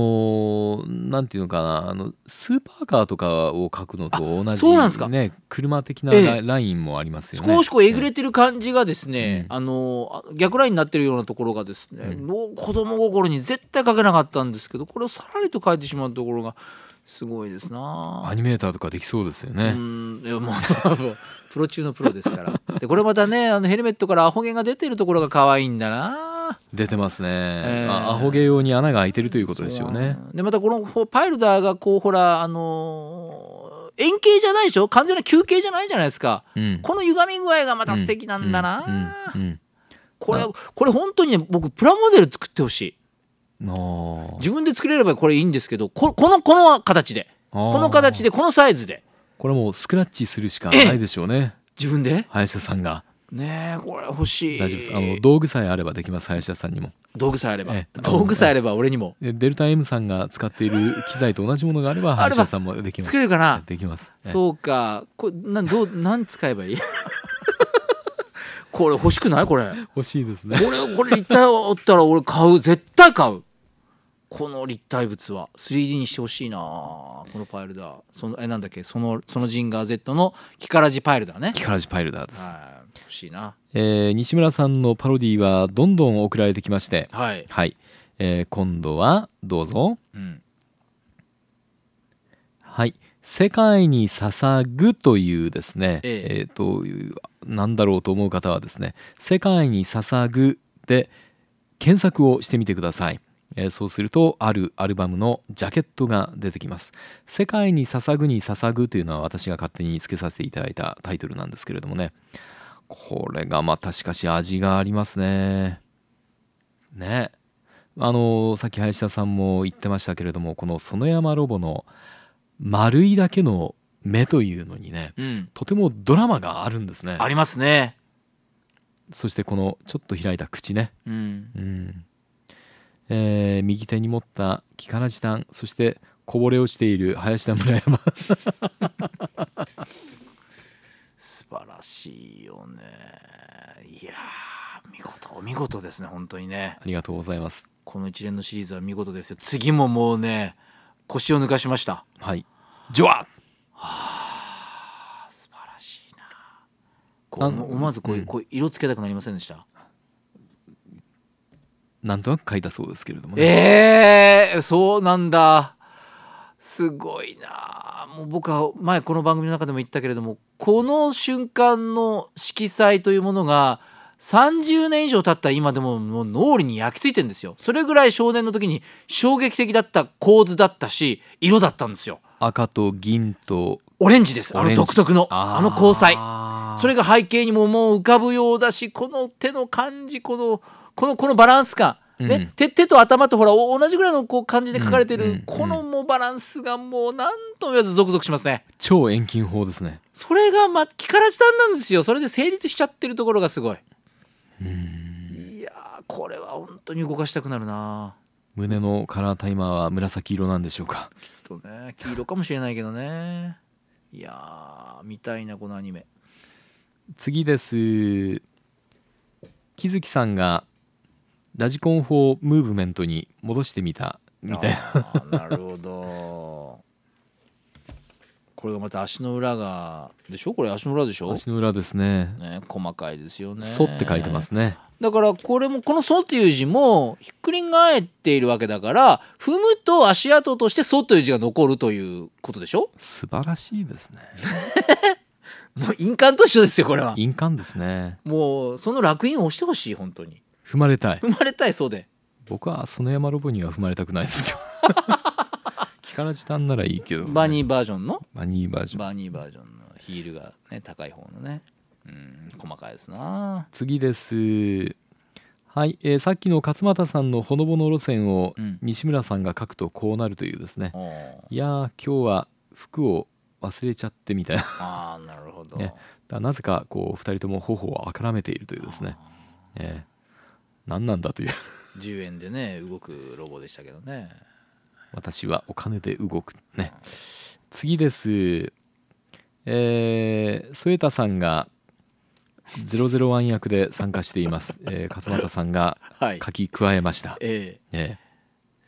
ー、なんていうのかなあのスーパーカーとかを書くのと同じそうなんですか、ね、車的なラ,、ええ、ラインもありますよね少しこうえぐれてる感じがですね、うん、あの逆ラインになってるようなところがですね、うん、子供心に絶対書けなかったんですけどこれをさらりと描いてしまうところがすごいですなアニメーターとかできそうですよねうんいやもう プロ中のプロですからでこれまたねあのヘルメットからアホ毛が出てるところが可愛いんだな 出てますね、えー、アホ毛用に穴が開いてるということですよねでまたこのパイルダーがこうほらあのー、円形じゃないでしょ完全な球形じゃないじゃないですか、うん、この歪み具合がまた素敵なんだな、これこれ本当にね僕プラモデル作ってほしい自分で作れればこれいいんですけどここのこの形でこの形でこのサイズでこれもうスクラッチするしかないでしょうね、自分で林田さんがねこれ欲しい大丈夫ですあの道具さえあればできます林田さんにも道具さえあれば、道具さえあれば俺にもデルタ M さんが使っている機材と同じものがあれば林田さんもできます作れるかなできます、そうかこれなんどうなん使えばいい これ欲しくないこれ欲しいですねこれこれ立体あったら俺買う絶対買うこの立体物は 3D にしてほしいなこのパイルダーそのえなんだっけそのそのジンガー Z のキカラジパイルダーねキカラジパイルダーです、はいしいな、えー、西村さんのパロディはどんどん送られてきまして、はい、はい、えー、今度はどうぞ、うん、はい。世界に捧ぐというですね、ええー、と、何だろうと思う方はですね、世界に捧ぐで検索をしてみてください。えー、そうすると、あるアルバムのジャケットが出てきます。世界に捧ぐに捧ぐというのは私が勝手につけさせていただいたタイトルなんですけれどもね。これがまたしかし味がありますね。ね。あの、さっき林田さんも言ってましたけれども、この園山ロボの丸いだけの目というのにね、うん、とてもドラマがあるんですね。ありますね。そしてこのちょっと開いた口ね。うん。うんえー、右手に持った木から時短そしてこぼれ落ちている林田村山 素晴らしいよねいや見事お見事ですね本当にねありがとうございますこの一連のシリーズは見事ですよ次ももうね腰を抜かしましたはいジョワはあ素晴らしいなこう思わずこう,、いうん、こう色つけたくなりませんでしたなんとなく書いたそうですけれどもねえー、そうなんだすごいなもう僕は前この番組の中でも言ったけれどもこの瞬間の色彩というものが30年以上経った今でももう脳裏に焼き付いてんですよそれぐらい少年の時に衝撃的だった構図だったし色だったんですよ赤と銀とオレンジですあの独特のあの交際それが背景にももう浮かぶようだしこの手の感じこのこのこのバランス感ね、手手と頭とほら同じぐらいのこう感じで書かれてる、このもバランスがもう何とも言わずゾクゾクしますね超遠近法ですねそれがまあ木から時短なんですよそれで成立しちゃってるところがすごいいやこれは本当に動かしたくなるな胸のカラータイマーは紫色なんでしょうかきっとね黄色かもしれないけどねいやー見たいなこのアニメ次です木月さんがラジコン法ムーブメントに戻してみたみたいななるほどこれがまた足の裏がでしょこれ足の裏でしょ足の裏ですねね細かいですよね「そ」って書いてますねだからこれもこの「そ」っていう字もひっくり返っているわけだから踏むと足跡として「そ」という字が残るということでしょ素晴らしいですね もう印鑑と一緒ですよこれは印鑑ですねもうその楽印を押してほしい本当に踏まれたい踏まれたいそうで僕は園山ロボには踏まれたくないですけど木 からたんならいいけど、バニーバージョンのバニーバージョンバニーバージョンのヒールがね高い方のねうん細かいですな次ですはい、えー、さっきの勝俣さんのほのぼの路線を西村さんが書くとこうなるというですね、うん、いや今日は服を忘れちゃってみたいなあなるほど、ね、だなぜかこう2人とも頬をあからめているというですね、えー、何なんだという10円でね動くロボでしたけどね私はお金で動くね、次ですえー、添田さんが001役で参加しています、えー、勝俣さんが書き加えました、はい、ええー、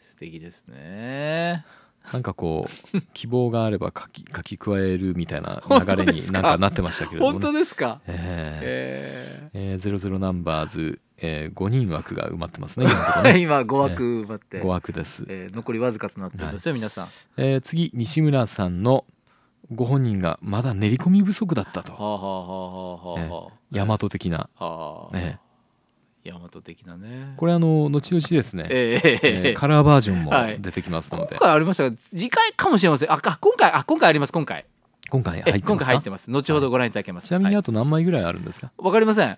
素敵ですねなんかこう希望があれば書き書き加えるみたいな流れになんかなってましたけどね、本当ですかえー、えー、ゼロゼロナンバーズ、えー、5人枠が埋まってますね今ね 今5枠埋まって、えー、5枠です、えー、残りわずかとなってますよ、はい、皆さん、えー、次西村さんのご本人がまだ練り込み不足だったと大和的な、はあ、ね大和的なねこれあの後々ですね、えー、えー、カラーバージョンも出てきますので、はい、今回ありましたが次回かもしれませんあか今回あ今回あります今回今回入ってます今回入ってます後ほどご覧いただけます、はい、ちなみにあと何枚ぐらいあるんですかわ、はい、かりません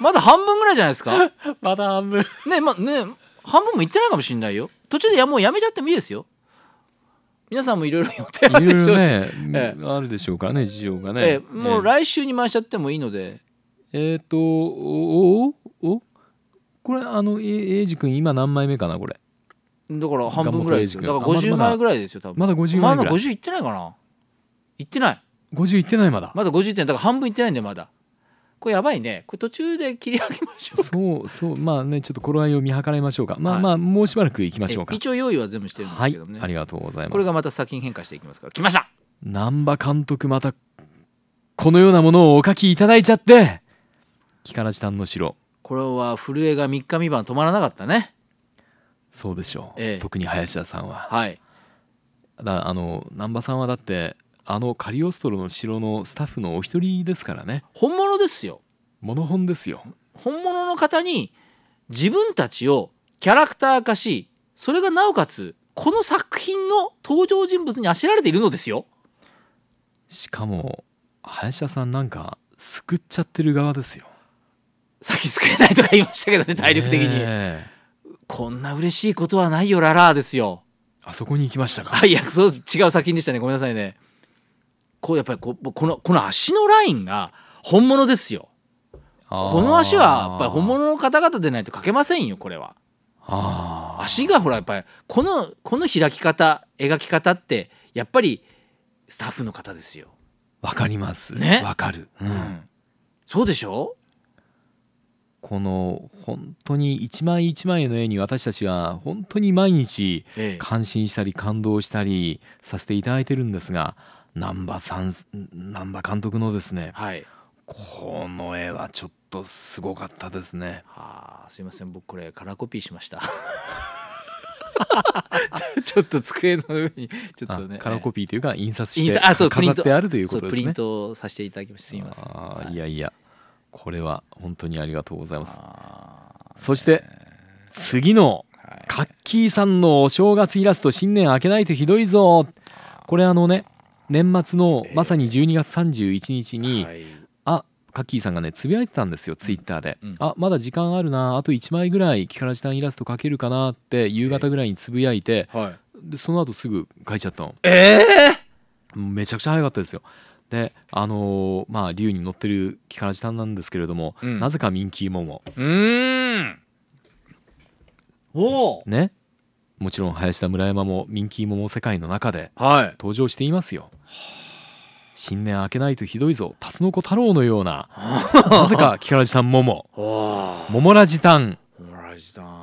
まだ半分ぐらいじゃないですかまだ半分ねまね半分もいってないかもしれないよ途中でやもうやめちゃってもいいですよ皆さんもいろいろ予定あるでしょうし、ね ええ、あるでしょうからね事情がね、ええ、もう来週に回しちゃってもいいのでえっ、ー、とおおおこれあのえイジ君今何枚目かなこれだから半分ぐらいですよだから50枚ぐらいですよ多分まだ50枚ぐらいまだ50いってないかないってない50いってないまだまだ50いってないだから半分いってないんだよまだこれやばいねこれ途中で切り上げましょうそうそうまあねちょっと頃合いを見計らいましょうかまあ、まあもうしばらくいきましょうか一応用意は全部してるんですけどね、はい、ありがとうございますこれがまた先に変化していきますから来ました難波監督またこのようなものをお書きいただいちゃって木からじたんの城これは震えが3日3晩止まらなかったねそうでしょう、ええ、特に林田さんははいだあの難波さんはだってあのカリオストロの城のスタッフのお一人ですからね本物ですよモノ本ですよ本物の方に自分たちをキャラクター化しそれがなおかつこの作品の登場人物にあしられているのですよしかも林田さんなんか救っちゃってる側ですよ先作れないとか言いましたけどね体力的に、こんな嬉しいことはないよララーですよあそこに行きましたかあいやそう違う作品でしたねごめんなさいねこうやっぱりここのこの足のラインが本物ですよこの足はやっぱり本物の方々でないと描けませんよこれは足がほらやっぱりこのこの開き方描き方ってやっぱりスタッフの方ですよわかりますねわかる、うん、うん、そうでしょこの本当に一枚一枚の絵に私たちは本当に毎日感心したり感動したりさせていただいてるんですが難波さん難波監督のですね、はい、この絵はちょっとすごかったですね。あすいません僕これカラーコピーしました。ちょっと机の上にちょっとねカラーコピーというか印刷して飾ってあるということですね。プリントさせていただきましたすいません。いやいや、これは本当にありがとうございます。そして次のカッキーさんのお正月イラスト新年明けないとひどいぞ。これあのね、年末のまさに12月31日に、あ、カッキーさんがね、つぶやいてたんですよ、ツイッターで。あ、まだ時間あるな、あと1枚ぐらいカラジタンイラスト描けるかなって夕方ぐらいにつぶやいて、でその後すぐ描いちゃったの。えー、めちゃくちゃ早かったですよ。であのー、まあ竜に乗ってる木から時短なんですけれども、うん、なぜかミンキーモモうんおねもちろん林田村山もミンキーモモ世界の中で登場していますよ、はい、新年明けないとひどいぞタツノコ太郎のような なぜか木から時短モモモモラ時短モラ時短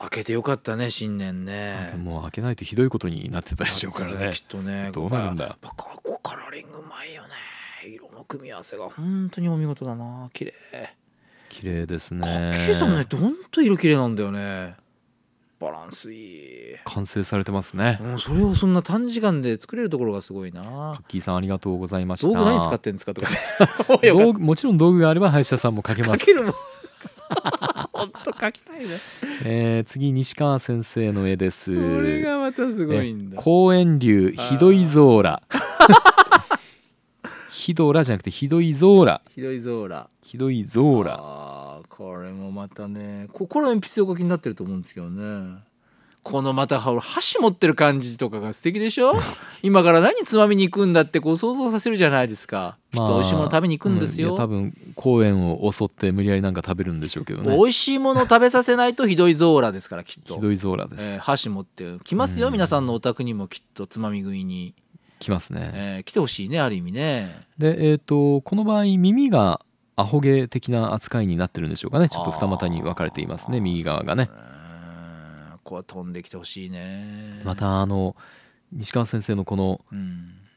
開けてよかったね新年ねもう開けないとひどいことになってたでしょうからねきっとねどうなるんだやバカコカラーリングうまいよね色の組み合わせが本当にお見事だな綺麗綺麗ですねかっけえさんねどんと色綺麗なんだよねバランスいい完成されてますね、もうそれをそんな短時間で作れるところがすごいなカッキーさんありがとうございました道具何使ってんですかとか もちろん道具があれば歯医者さんもかけますかけるも本当描きたいね、えー、次西川先生の絵ですこれがまたすごいんだ公園流ひどいゾーラ ひどらじゃなくてひどいゾーラひどいゾーラひどいゾーラこれもまたねここら鉛筆を書きになってると思うんですけどねこのまた箸持ってる感じとかが素敵でしょ 今から何つまみに行くんだってこう想像させるじゃないですか、まあ、きっと美味しいもの食べに行くんですよ、うん、多分公園を襲って無理やりなんか食べるんでしょうけどね美味しいもの食べさせないとひどいゾーラですからきっとひどいゾーラです、えー、箸持って来ますよ、皆さんのお宅にもきっとつまみ食いに来ますね、えー、来てほしいねある意味ねでえっ、ー、とこの場合耳がアホ毛的な扱いになってるんでしょうかねちょっと二股に分かれていますね右側がね、えーこは飛んできてほしいねまたあの西川先生のこの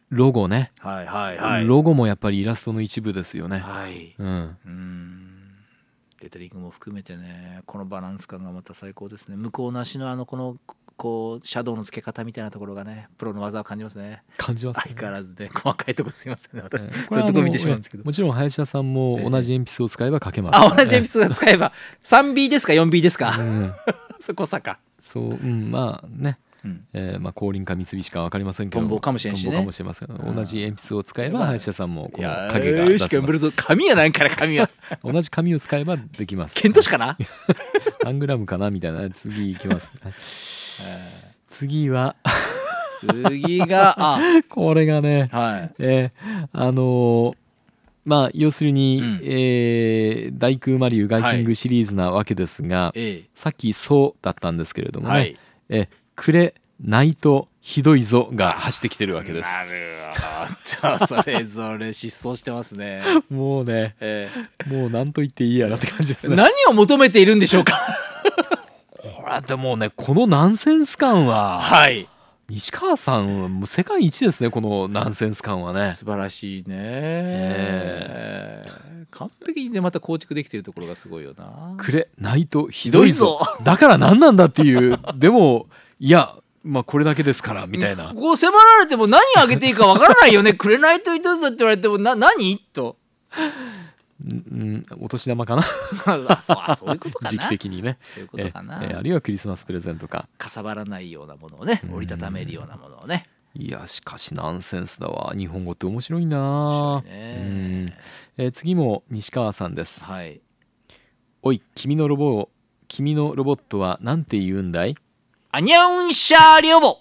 ロゴね、うん、はいはいはいロゴもやっぱりイラストの一部ですよねはいうん、うんレタリングも含めてねこのバランス感がまた最高ですね向こうなしのあのこのこうシャドウの付け方みたいなところがねプロの技を感じますね感じます、ね、相変わらずね細かいとこすいませんね私、えー、そういうとこ見てしまうんですけどもちろん林田さんも同じ鉛筆を使えば書けます、ね、えー、あ同じ鉛筆を使えば 3B ですか 4B ですか、うん、そこさかそう、うん、まあね、うん、えー、まあ、降輪か三菱か分かりませんけどトンボかもしれんし、ね、かもしれません同じ鉛筆を使えば歯医者さんもこの影が出せますやから紙は 同じ紙を使えばできますケントかな グラムかなみたいな次いきます、次は次があこれがね、はい、えー、あのーまあ、要するに、うん、えー、大空魔竜ガイキングシリーズなわけですが、はい、さっき「そう」だったんですけれどもね「はい、えくれないとひどいぞ」が走ってきてるわけです。なるほどそれぞれ失踪してますね。もうね、えー、もう何と言っていいやなって感じですね。何を求めているんでしょうか これでもねこのナンセンス感は。はい西川さんもう世界一ですねこのナンセンス感はね素晴らしいね完璧にねまた構築できてるところがすごいよなくれないとひどいぞだから何なんだっていうでもいやまあこれだけですからみたいなこう迫られても何あげていいかわからないよね くれないとひどいぞって言われてもな何とうんお年玉かな時期的にねえあるいはクリスマスプレゼントかかさばらないようなものをね折りたためるようなものをねいやしかしナンセンスだわ日本語って面白いな白いねうんえー次も西川さんですはいおい君のロボを君のロボットはなんて言うんだいアニャンシャーリョボ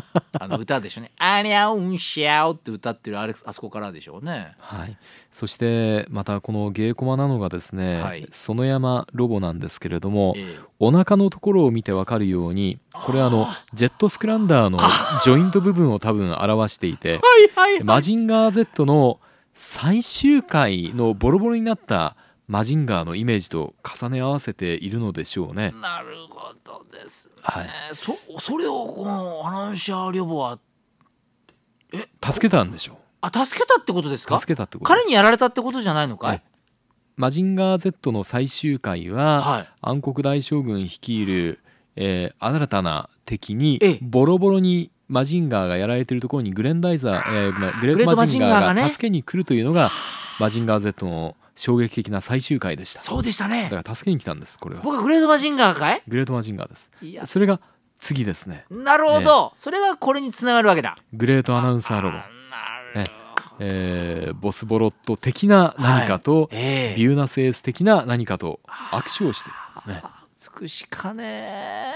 あの歌でしょうね「あにゃうんしャお」って歌ってるあれあそこからでしょうね。はい、そしてまたこの芸駒なのがですね、はい、園山ロボなんですけれども、えー、お腹のところを見てわかるようにこれあのジェットスクランダーの ジョイント部分を多分表していて「はいはいはい、マジンガー Z」の最終回のボロボロになったマジンガーのイメージと重ね合わせているのでしょうね。なるほどですね。はい、そそれをこのアナウンシャー・リョボはえ助けたんでしょう。あ助けたってことですか助けたってこと彼にやられたってことじゃないのかい、はいマジンガー Z の最終回は、はい、暗黒大将軍率いる、えー、新たな敵にボロボロにマジンガーがやられてるところにグレンダイザー、えー、グレートマジンガーが助けに来るというのがマジンガー Z の衝撃的な最終回でしたそうでしたねだから助けに来たんですこれは僕はグレートマジンガーかいグレートマジンガーですいやそれが次ですねなるほど、ね、それがこれにつながるわけだグレートアナウンサーロボねえー、ボスボロット的な何かと、はいえー、ビューナスエース的な何かと握手をして、ね、美しかね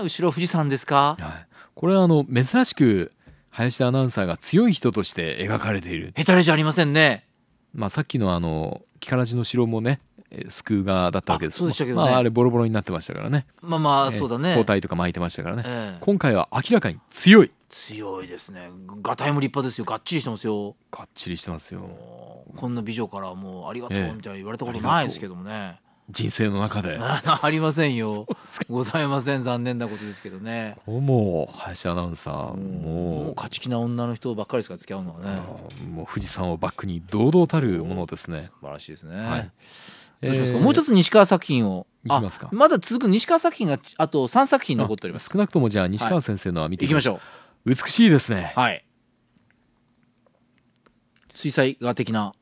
後ろ富士山ですか、はい、これはあの珍しく林田アナウンサーが強い人として描かれているヘタれじゃありませんねまあ、さっきのあの木からじの城もね救う側だったわけですそうでしたけど、ね、まあ、あれボロボロになってましたからねまあまあそうだね、えー、包帯とか巻いてましたからね、えー、今回は明らかに強い強いですねガタイも立派ですよがっちりしてますよがっちりしてますよこんな美女からもうありがとうみたいな言われたことないですけどもね、えー人生の中で ありませんよございません残念なことですけどねもう林アナウンサーもう勝ち気な女の人ばっかりですか付き合うのはねもう富士山をバックに堂々たるものですね素晴らしいですね、はいどうしますか、もう一つ西川作品をいきますかまだ続く西川作品があと3作品残っております少なくともじゃあ西川先生のは見ていきましょう、はい、美しいですねはい水彩画的な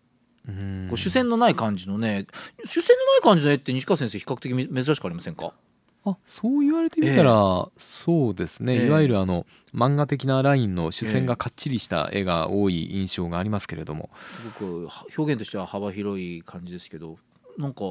こう主戦のない感じのね主戦のない感じの絵って西川先生比較的珍しくありませんかあそう言われてみたら、えー、そうですね、えー、いわゆるあの漫画的なラインの主戦がかっちりした絵が多い印象がありますけれども、えー、すごく表現としては幅広い感じですけどなんか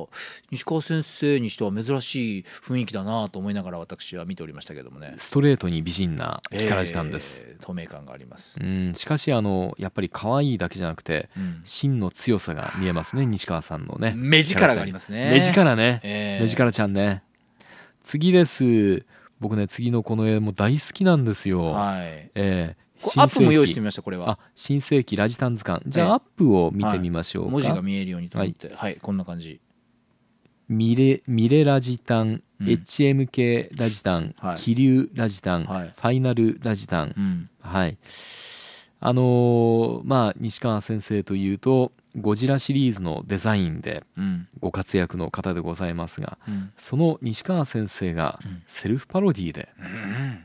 西川先生にしては珍しい雰囲気だなと思いながら私は見ておりましたけどもねストレートに美人な力士なんです、えー、透明感がありますうんしかしあのやっぱり可愛いだけじゃなくて、うん、真の強さが見えますね西川さんのね 目力がありますね目力ね、えー、目力ちゃんね次です僕ね次のこの絵も大好きなんですよ、はい、えーアップも用意してみましたこれは新世紀ラジタン図鑑じゃあアップを見てみましょうか、はい、文字が見えるようにと思って、はい、はい、こんな感じミレミレラジタン、うん、HMK ラジタン、はい、気流ラジタン、はい、ファイナルラジタン、うん、はいあのー、まあ西川先生というとゴジラシリーズのデザインでご活躍の方でございますが、うん、その西川先生がセルフパロディで、うん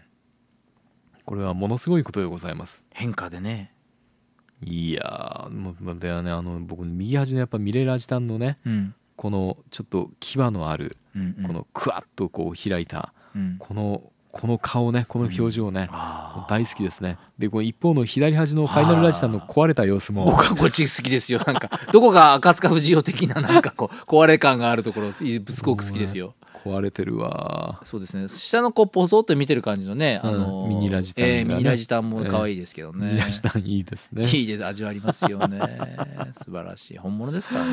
これはものすごいことでございます変化でねいやもうだよねあの僕右端のやっぱミレラジタンのね、うん、このちょっと牙のある、うんうん、このクワッとこう開いた、うん、このこの顔ねこの表情ね、うん、大好きですねでこの一方の左端のファイナルラジタンの壊れた様子も僕はこっち好きですよなんかどこか赤塚不二夫的ななんかこう壊れ感があるところすごく好きですよ、ね、壊れてるわそうですね下のこうポソって見てる感じのね、あのー、ミニラジタン、ねえー、ミニラジタンも可愛いですけどね、えー、ミニラジタンいいですね いいです味わりますよね 素晴らしい本物ですからね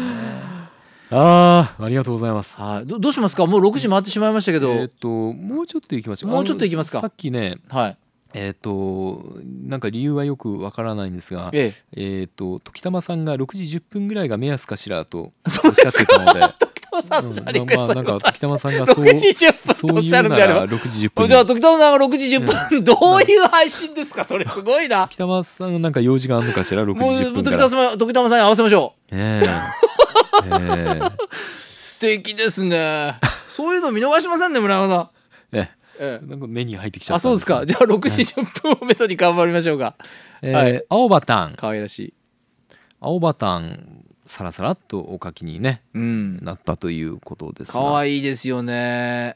ああありがとうございますはいどどうしますかもう6時回ってしまいましたけどえー、っともうちょっといきましょうもうちょっといきますかさっきねはいえーと、となんか理由はよくわからないんですが、えええーと時たまさんが6時10分ぐらいが目安かしらとおっしゃってたので。玉さんの喋り方、うん、まあ、なんか、時玉さんがそう、6時10分とおっしゃるんであれば。6時10分。じゃあ、時玉さんが6時10分、どういう配信ですかそれ、すごいな。時玉さん、なんか用事があるのかしら ?6 時10分から。もう、時玉さんに合わせましょう。ええー。えー、素敵ですね。そういうの見逃しませんね、村山さん。えええ、なんか目に入ってきちゃった。あ、そうですか。じゃあ、6時10分をめどに頑張りましょうか。えー、はい、青葉タン。可愛らしい。青葉タンさらさらっとお書きに、ねうん、なったということですかわいいですよね。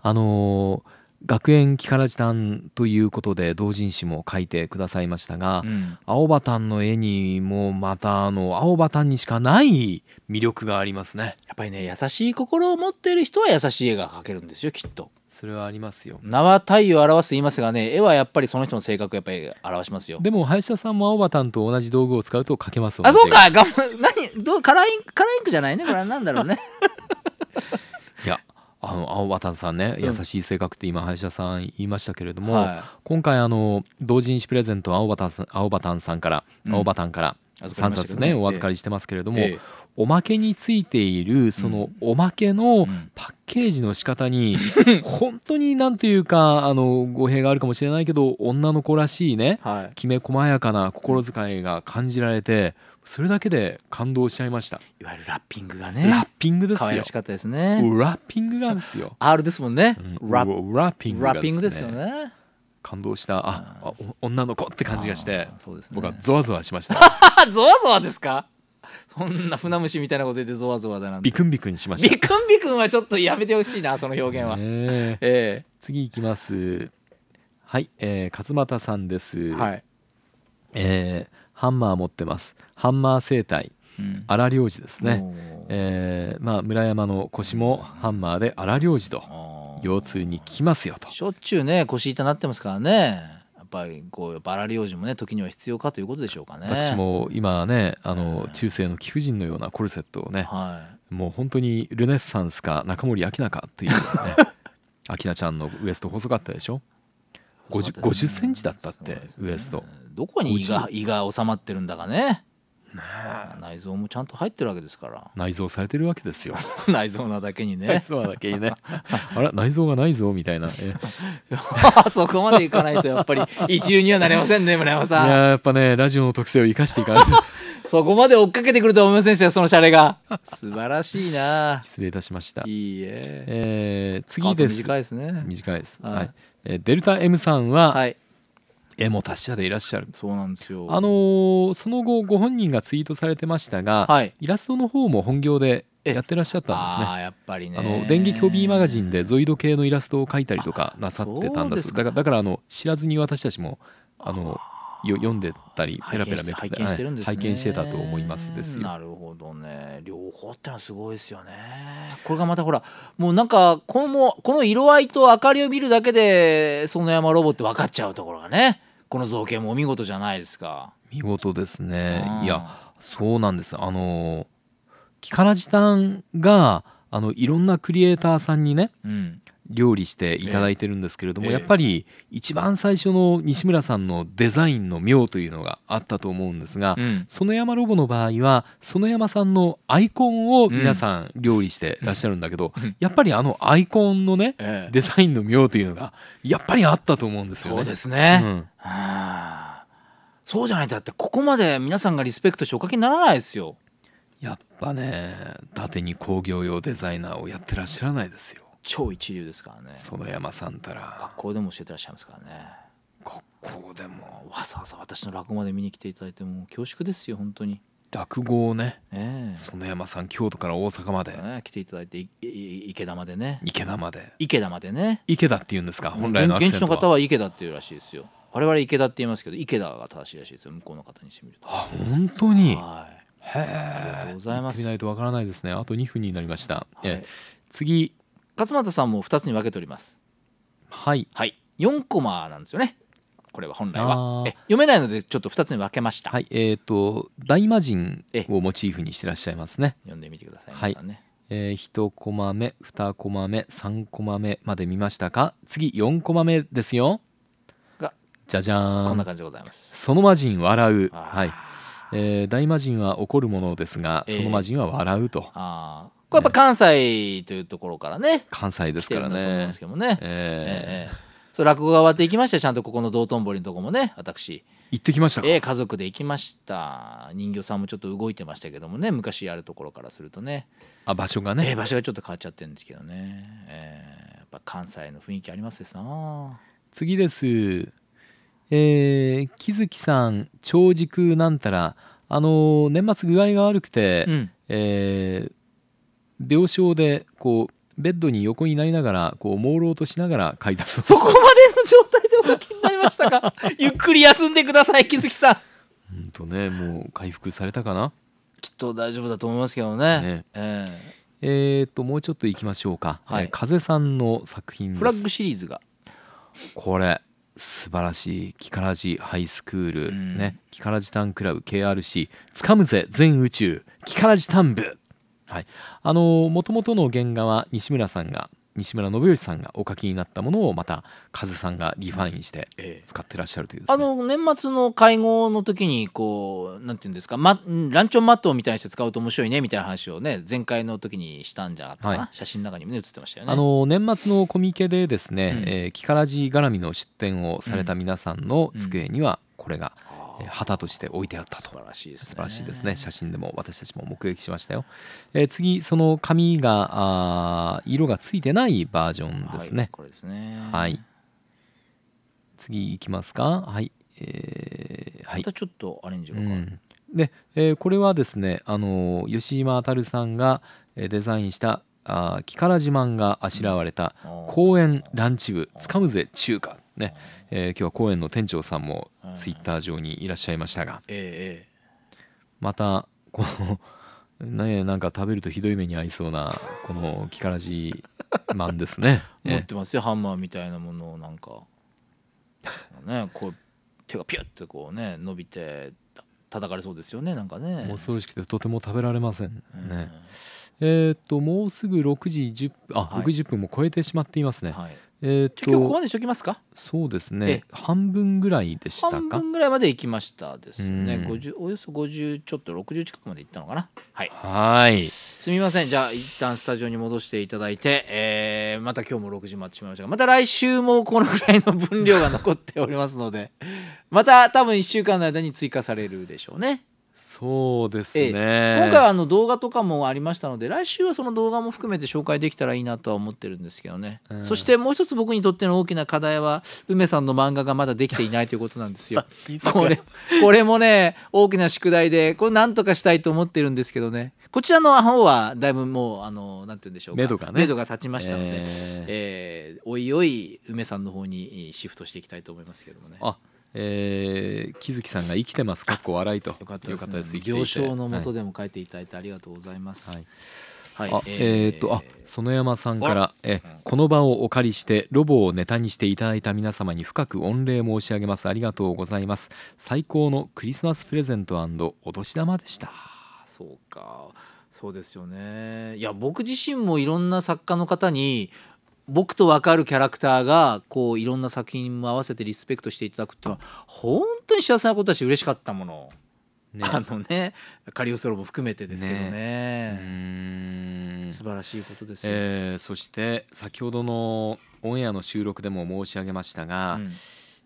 あのー学園木から時短ということで同人誌も書いてくださいましたが、うん、青葉ンの絵にもまたあの青葉ンにしかない魅力がありますねやっぱりね優しい心を持っている人は優しい絵が描けるんですよきっとそれはありますよ名は体を表すと言いますがね絵はやっぱりその人の性格やっぱり表しますよでも林田さんも青葉ンと同じ道具を使うと描けますあそうか何どうカラインカラーインクじゃないねこれは何だろうねあの青渡さんね優しい性格って今林田さん言いましたけれども、はい、今回あの同人誌プレゼント青葉青葉さんから、うん、青葉から3冊ね、ね、お預かりしてますけれども、ええ、おまけについているそのおまけのパッケージの仕方に、本当になんというかあの語弊があるかもしれないけど女の子らしいね、い、きめ細やかな心遣いが感じられてそれだけで感動しちゃいましたいわゆるラッピングがねラッピングですよ可愛らしかったですねラッピングがですよ R ですもんね、うん、ラッピング、ラッピングですよね感動したああ女の子って感じがして、そうですね、僕はゾワゾワしました ゾワゾワですかそんな船虫みたいなこと言ってゾワゾワだなんビクンビクンしましたビクンビクンはちょっとやめてほしいなその表現は、ええー、次いきますはい、えー、勝俣さんです、はいえー、ハンマー持ってますハンマー生態荒領事ですね、えー、まあ、村山の腰もハンマーで荒領事と腰痛に効きますよとしょっちゅうね腰痛なってますからねやっぱりこうバラ荒領事もね時には必要かということでしょうかね私も今ねあの中世の貴婦人のようなコルセットをね、はい、もう本当にルネッサンスか中森明菜かというね 明菜ちゃんのウエスト細かったでしょ 50, 50センチだったって、ウエストどこに胃が胃が収まってるんだかね内臓もちゃんと入ってるわけですから内臓されてるわけですよ 内臓なだけにね内臓なだけにねあら内臓がないぞみたいな そこまでいかないとやっぱり一流にはなれませんね村山さんいややっぱねラジオの特性を生かしていかないと そこまで追っかけてくると思いませんでしたそのシャレが素晴らしいな失礼いたしましたいいええー、次です短いですね短いですはいえデルタ M さんは、はいえも達者でいらっしゃるそうなんですよあのー、その後ご本人がツイートされてましたが、はい、イラストの方も本業でやってらっしゃったんですねあやっぱりねあの電撃ホビーマガジンでゾイド系のイラストを描いたりとかなさってたんですだからだからあの知らずに私たちもあのーよ読んでたりペラペラめくって拝見してたと思いますですなるほどね両方ってのはすごいですよねこれがまたほらもうなんかこのもこの色合いと明かりを見るだけでその山ロボって分かっちゃうところがねこの造形もお見事じゃないですか見事ですね、いやそうなんですあの木からじたんがあのいろんなクリエイターさんにね、うん、料理していただいてるんですけれども、えー、やっぱり一番最初の西村さんのデザインの妙というのがあったと思うんですが、うん、園山ロボの場合は園山さんのアイコンを皆さん料理してらっしゃるんだけど、うん、やっぱりあのアイコンのね、えー、デザインの妙というのがやっぱりあったと思うんですよね。そうですね、うん、そうじゃないとだってここまで皆さんがリスペクトしておかけにならないですよ。やっぱね伊達に工業用デザイナーをやってらっしゃらないですよ。超一流ですからね園山さんたら学校でも教えてらっしゃいますからね学校でもわざわざ私の落語まで見に来ていただいても恐縮ですよ本当に落語をね、えー、園山さん京都から大阪まで、ね、来ていただいて池田までね池田まで池田までね池田っていうんですか本来の現地の方は池田っていうらしいですよ我々池田って言いますけど池田が正しいらしいですよ向こうの方にしてみるとあ本当にはいありがとうございます見ないとわからないですねあと2分になりました、はい、え次勝俣さんも2つに分けておりますはいはい4コマなんですよねこれは本来は読めないのでちょっと2つに分けましたはいえっ、ー、と大魔神をモチーフにしてらっしゃいますね読んでみてください、はい、ね、えー、1コマ目2コマ目3コマ目まで見ましたか次4コマ目ですよがじゃじゃんこんな感じでございますその魔人笑うはいえー、大魔人は怒るものですが、その魔人は笑うと、えー、あこれやっぱ関西というところからね。関西ですからね。と思いますけどね。えー、えー、そう、落語が終わっていきましたちゃんとここの道頓堀のとこもね、私。行ってきましたか、えー、家族で行きました人形さんもちょっと動いてましたけどもね昔やるところからするとねあ場所がね、えー、場所がちょっと変わっちゃってるんですけどね、えー、やっぱ関西の雰囲気ありますですな次ですえー、木月さん長軸なんたらあのー、年末具合が悪くて、うん、えー、病床でこうベッドに横になりながらこう朦朧としながら書いたそうそこまでの状態でお書きになりましたか ゆっくり休んでください木月さんうんとねもう回復されたかなきっと大丈夫だと思いますけどねねえー、えーともうちょっといきましょうか、はい風さんの作品ですフラッグシリーズがこれ素晴らしい「キカラジハイスクール」ね「キカラジタンクラブ KRC」「つかむぜ全宇宙キカラジタン部」はい。あの、もともとの原画は西村さんが、西村信義さんがお書きになったものをまたカズさんがリファインして使ってらっしゃるという、ねええ、あの年末の会合の時にこうなんていうんですか、ま、ランチョンマットみたいにして使うと面白いねみたいな話をね前回の時にしたんじゃなかったかな、はい、写真の中にもね写ってましたよねあの年末のコミケでですね、うんえー、キカラジ絡みの出展をされた皆さんの机にはこれが、うんうん旗として置いてあったと素晴らしいですね素晴らしいですね写真でも私たちも目撃しましたよ、えー、次その紙があ色がついてないバージョンですね、はい、これですねはい次いきますかはいえー、はいまたちょっとアレンジが変わる、うんで、えー、これはですね、あの吉島渉さんがデザインしたあ木から自慢があしらわれた公園ランチ部つかむぜ中華ね、えー、今日は公園の店長さんもツイッター上にいらっしゃいましたが、えまたこのねなんか食べるとひどい目に遭いそうなこの木からじマンですね 持ってますよ、ハンマーみたいなものをなんかねこう手がピュッてこうね伸びて叩かれそうですよねなんかね恐ろしくてとても食べられませんね、えっともうすぐ6時10分あ、はい、6時10分も超えてしまっていますね、はいえー、と今日ここまでしときますかそうですね半分ぐらいでしたか半分ぐらいまで行きましたですね五十およそ50ちょっと60近くまで行ったのかなはいはいすみませんじゃあ一旦スタジオに戻していただいて、えー、また今日も6時待ってしまいましたがまた来週もこのぐらいの分量が残っておりますのでまた多分1週間の間に追加されるでしょうねそうですね、ええ、今回はあの動画とかもありましたので来週はその動画も含めて紹介できたらいいなとは思ってるんですけどね、うん、そしてもう一つ僕にとっての大きな課題は梅さんの漫画がまだできていないということなんですよ これこれもね大きな宿題でこれなんとかしたいと思ってるんですけどねこちらの方はだいぶもうあのなんて言うんでしょうか目処が、ね、が立ちましたので、えー、えー、おいおい梅さんの方にシフトしていきたいと思いますけどもね。あえー、木月さんが生きてますかっこ笑いとよかったですね行商のもとでも書いていただいてありがとうございます、はいはい、あ、えー、えー、っとあ園山さんからえこの場をお借りしてロボをネタにしていただいた皆様に深く御礼申し上げますありがとうございます最高のクリスマスプレゼントお年玉でしたそうかそうですよねいや僕自身もいろんな作家の方に僕と分かるキャラクターがこういろんな作品も合わせてリスペクトしていただくっていうのは本当に幸せなことだし嬉しかったもの、ね、あのねカリオスロも含めてですけどねね素晴らしいことですよ、えー、そして先ほどのオンエアの収録でも申し上げましたが、うん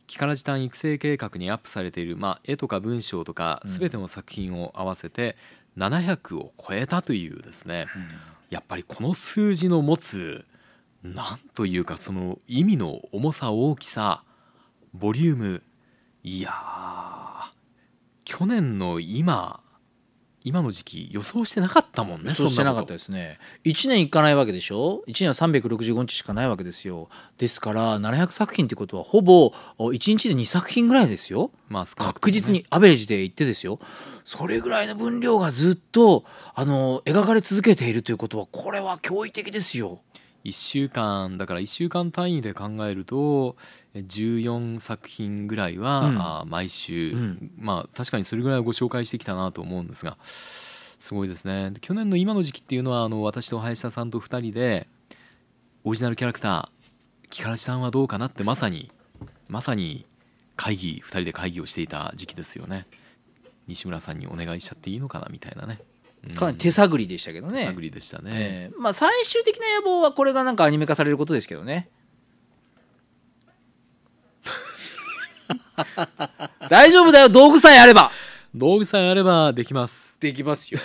木から時短育成計画にアップされている、まあ、絵とか文章とか全ての作品を合わせて700を超えたというですね、うん、やっぱりこの数字の持つなんというかその意味の重さ大きさボリュームいや去年の今今の時期予想してなかったもんね予想してなかったですね1年いかないわけでしょ1年は365日しかないわけですよですから700作品ってことはほぼ1日で2作品ぐらいですよ、まあ、確実にアベレージでいってですよそれぐらいの分量がずっとあの描かれ続けているということはこれは驚異的ですよ1週間だから1週間単位で考えると14作品ぐらいは、うん、あ毎週、うん、まあ確かにそれぐらいはご紹介してきたなと思うんですがすごいですね去年の今の時期っていうのはあの私と林田さんと2人でオリジナルキャラクター木原さんはどうかなってまさにまさに会議2人で会議をしていた時期ですよね西村さんにお願いしちゃっていいのかなみたいなねかなり手探りでしたけどね、手探りでしたね、えー、まあ、最終的な野望はこれがなんかアニメ化されることですけどね 大丈夫だよ道具さえあれば道具さえあればできますできますよ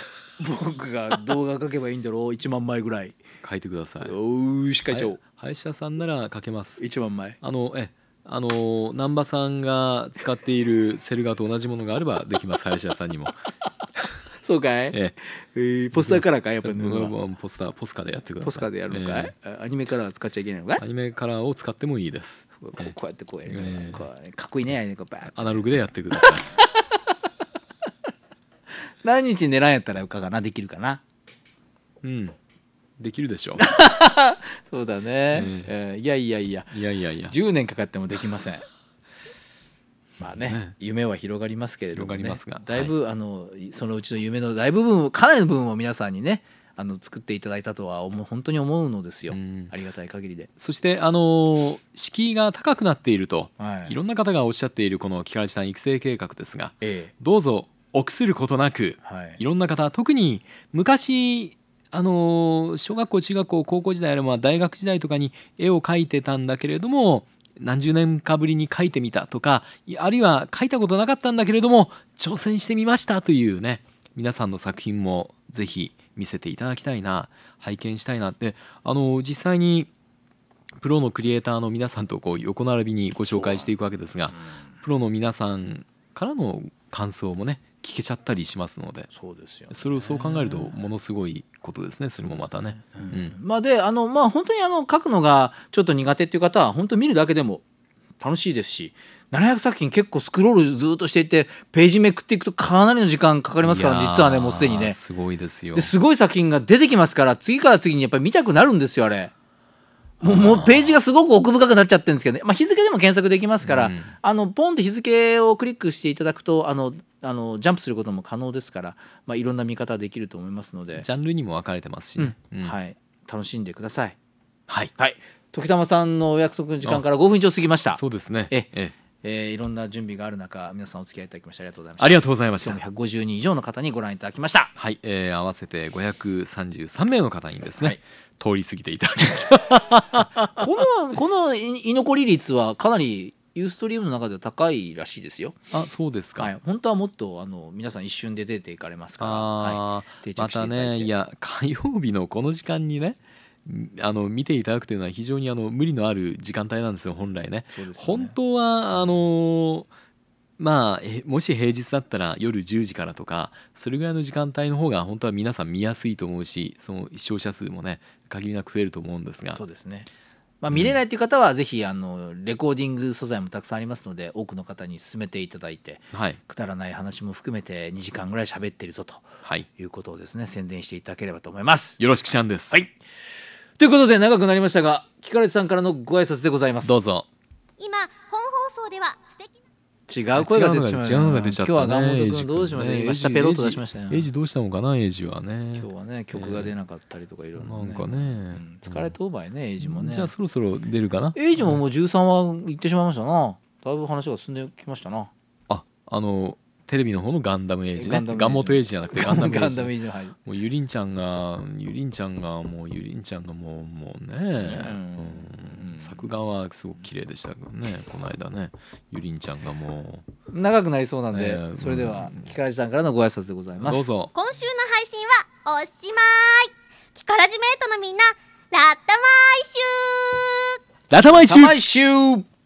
僕が動画書けばいいんだろう1 万枚ぐらい書いてくださいおよし会長ちゃお林田さんなら書けます1万枚あのえあの難波さんが使っているセルガーと同じものがあればできます林田さんにもそうかい、ええポスターからかやっぱりポスターポスカでやってくださいポスカでやるのかい、アニメカラー使っちゃいけないのかいアニメカラーを使ってもいいですこうやってこうやる、えこかっこいいねアニメカラーアナログでやってください 何日狙えやったらうかがなできるかなうんできるでしょう そうだね、ええいやいやいやいやいやいや10年かかってもできませんまあね、夢は広がりますけれども、ね、だいぶ、はい、あのそのうちの夢の大部分かなりの部分を皆さんにねあの作っていただいたとは思う本当に思うのですよ、うん、ありがたい限りでそしてあの敷居が高くなっていると、はい、いろんな方がおっしゃっているこの木原さん育成計画ですが、ええ、どうぞ臆することなく、はい、いろんな方特に昔あの小学校中学校高校時代あいは大学時代とかに絵を描いてたんだけれども何十年かぶりに書いてみたとかあるいは書いたことなかったんだけれども挑戦してみましたというね皆さんの作品もぜひ見せていただきたいな拝見したいなってあの実際にプロのクリエイターの皆さんとこう横並びにご紹介していくわけですがプロの皆さんからの感想もね聞けちゃったりしますのでそうですよ、ね、それをそう考えるとものすごいことですねそれもまたね。うん、うん、まあ、であのまあ本当にあの書くのがちょっと苦手っていう方は本当見るだけでも楽しいですし700作品結構スクロールずっとしていってページめくっていくとかなりの時間かかりますから実はねもうすでにねすごいですよすごい作品が出てきますから次から次にやっぱり見たくなるんですよあれもうもうページがすごく奥深くなっちゃってるんですけどね、まあ、日付でも検索できますから、うん、あのポンと日付をクリックしていただくとあのあのジャンプすることも可能ですから、まあ、いろんな見方できると思いますのでジャンルにも分かれてますし、はい、楽しんでください。はい、はい時たまさんのお約束の時間から5分以上過ぎました。そうですね。え、ええー、いろんな準備がある中皆さんお付き合いいただきましてありがとうございましたありがとうございました150人以上の方にご覧いただきましたはい、えー、合わせて533名の方にですね、はい、通り過ぎていただきました このこの居残り率はかなりユーストリームの中では高いらしいですよ。あ、そうですか。はい、本当はもっとあの皆さん一瞬で出ていかれますから。はい、またね、いや火曜日のこの時間にね、あの見ていただくというのは非常にあの無理のある時間帯なんですよ本来ね。ね本当はあのまあ、もし平日だったら夜10時からとかそれぐらいの時間帯の方が本当は皆さん見やすいと思うしその視聴者数もね限りなく増えると思うんですがそうですね、まあ、見れないという方は、ぜひレコーディング素材もたくさんありますので多くの方に進めていただいて、はい、くだらない話も含めて2時間ぐらい喋ってるぞと、はい、いうことをですね宣伝していただければと思います。よろしくちゃんです、はいということで長くなりましたが聞かれてさんからのご挨拶でございますどうぞ今本放送では素敵違う声が出ちゃう違うのが出ちゃったね今日は山く君どうしました、ね、今下ペロッと出しましたねエイジどうしたのかなエイジはね今日はね曲が出なかったりとかいろいろなんかね、うん、疲れとうばいねエイジもねじゃあそろそろ出るかなエイジももう13話いってしまいましたなだいぶ話が進んできましたなああのテレビの方のガンダムエイジねガンダムガンモトエイジじゃなくてガンダムエイジいいのはいもうゆりんちゃんがゆりんちゃんがもうゆりんちゃんがもうもうね、うん作画はすごく綺麗でしたけどねこの間ねゆりんちゃんがもう長くなりそうなんで、えーそれではう木からじさんからのご挨拶でございますどうぞ今週の配信はおしまいキカラジメイトのみんなラッタマイシューラタマイシュー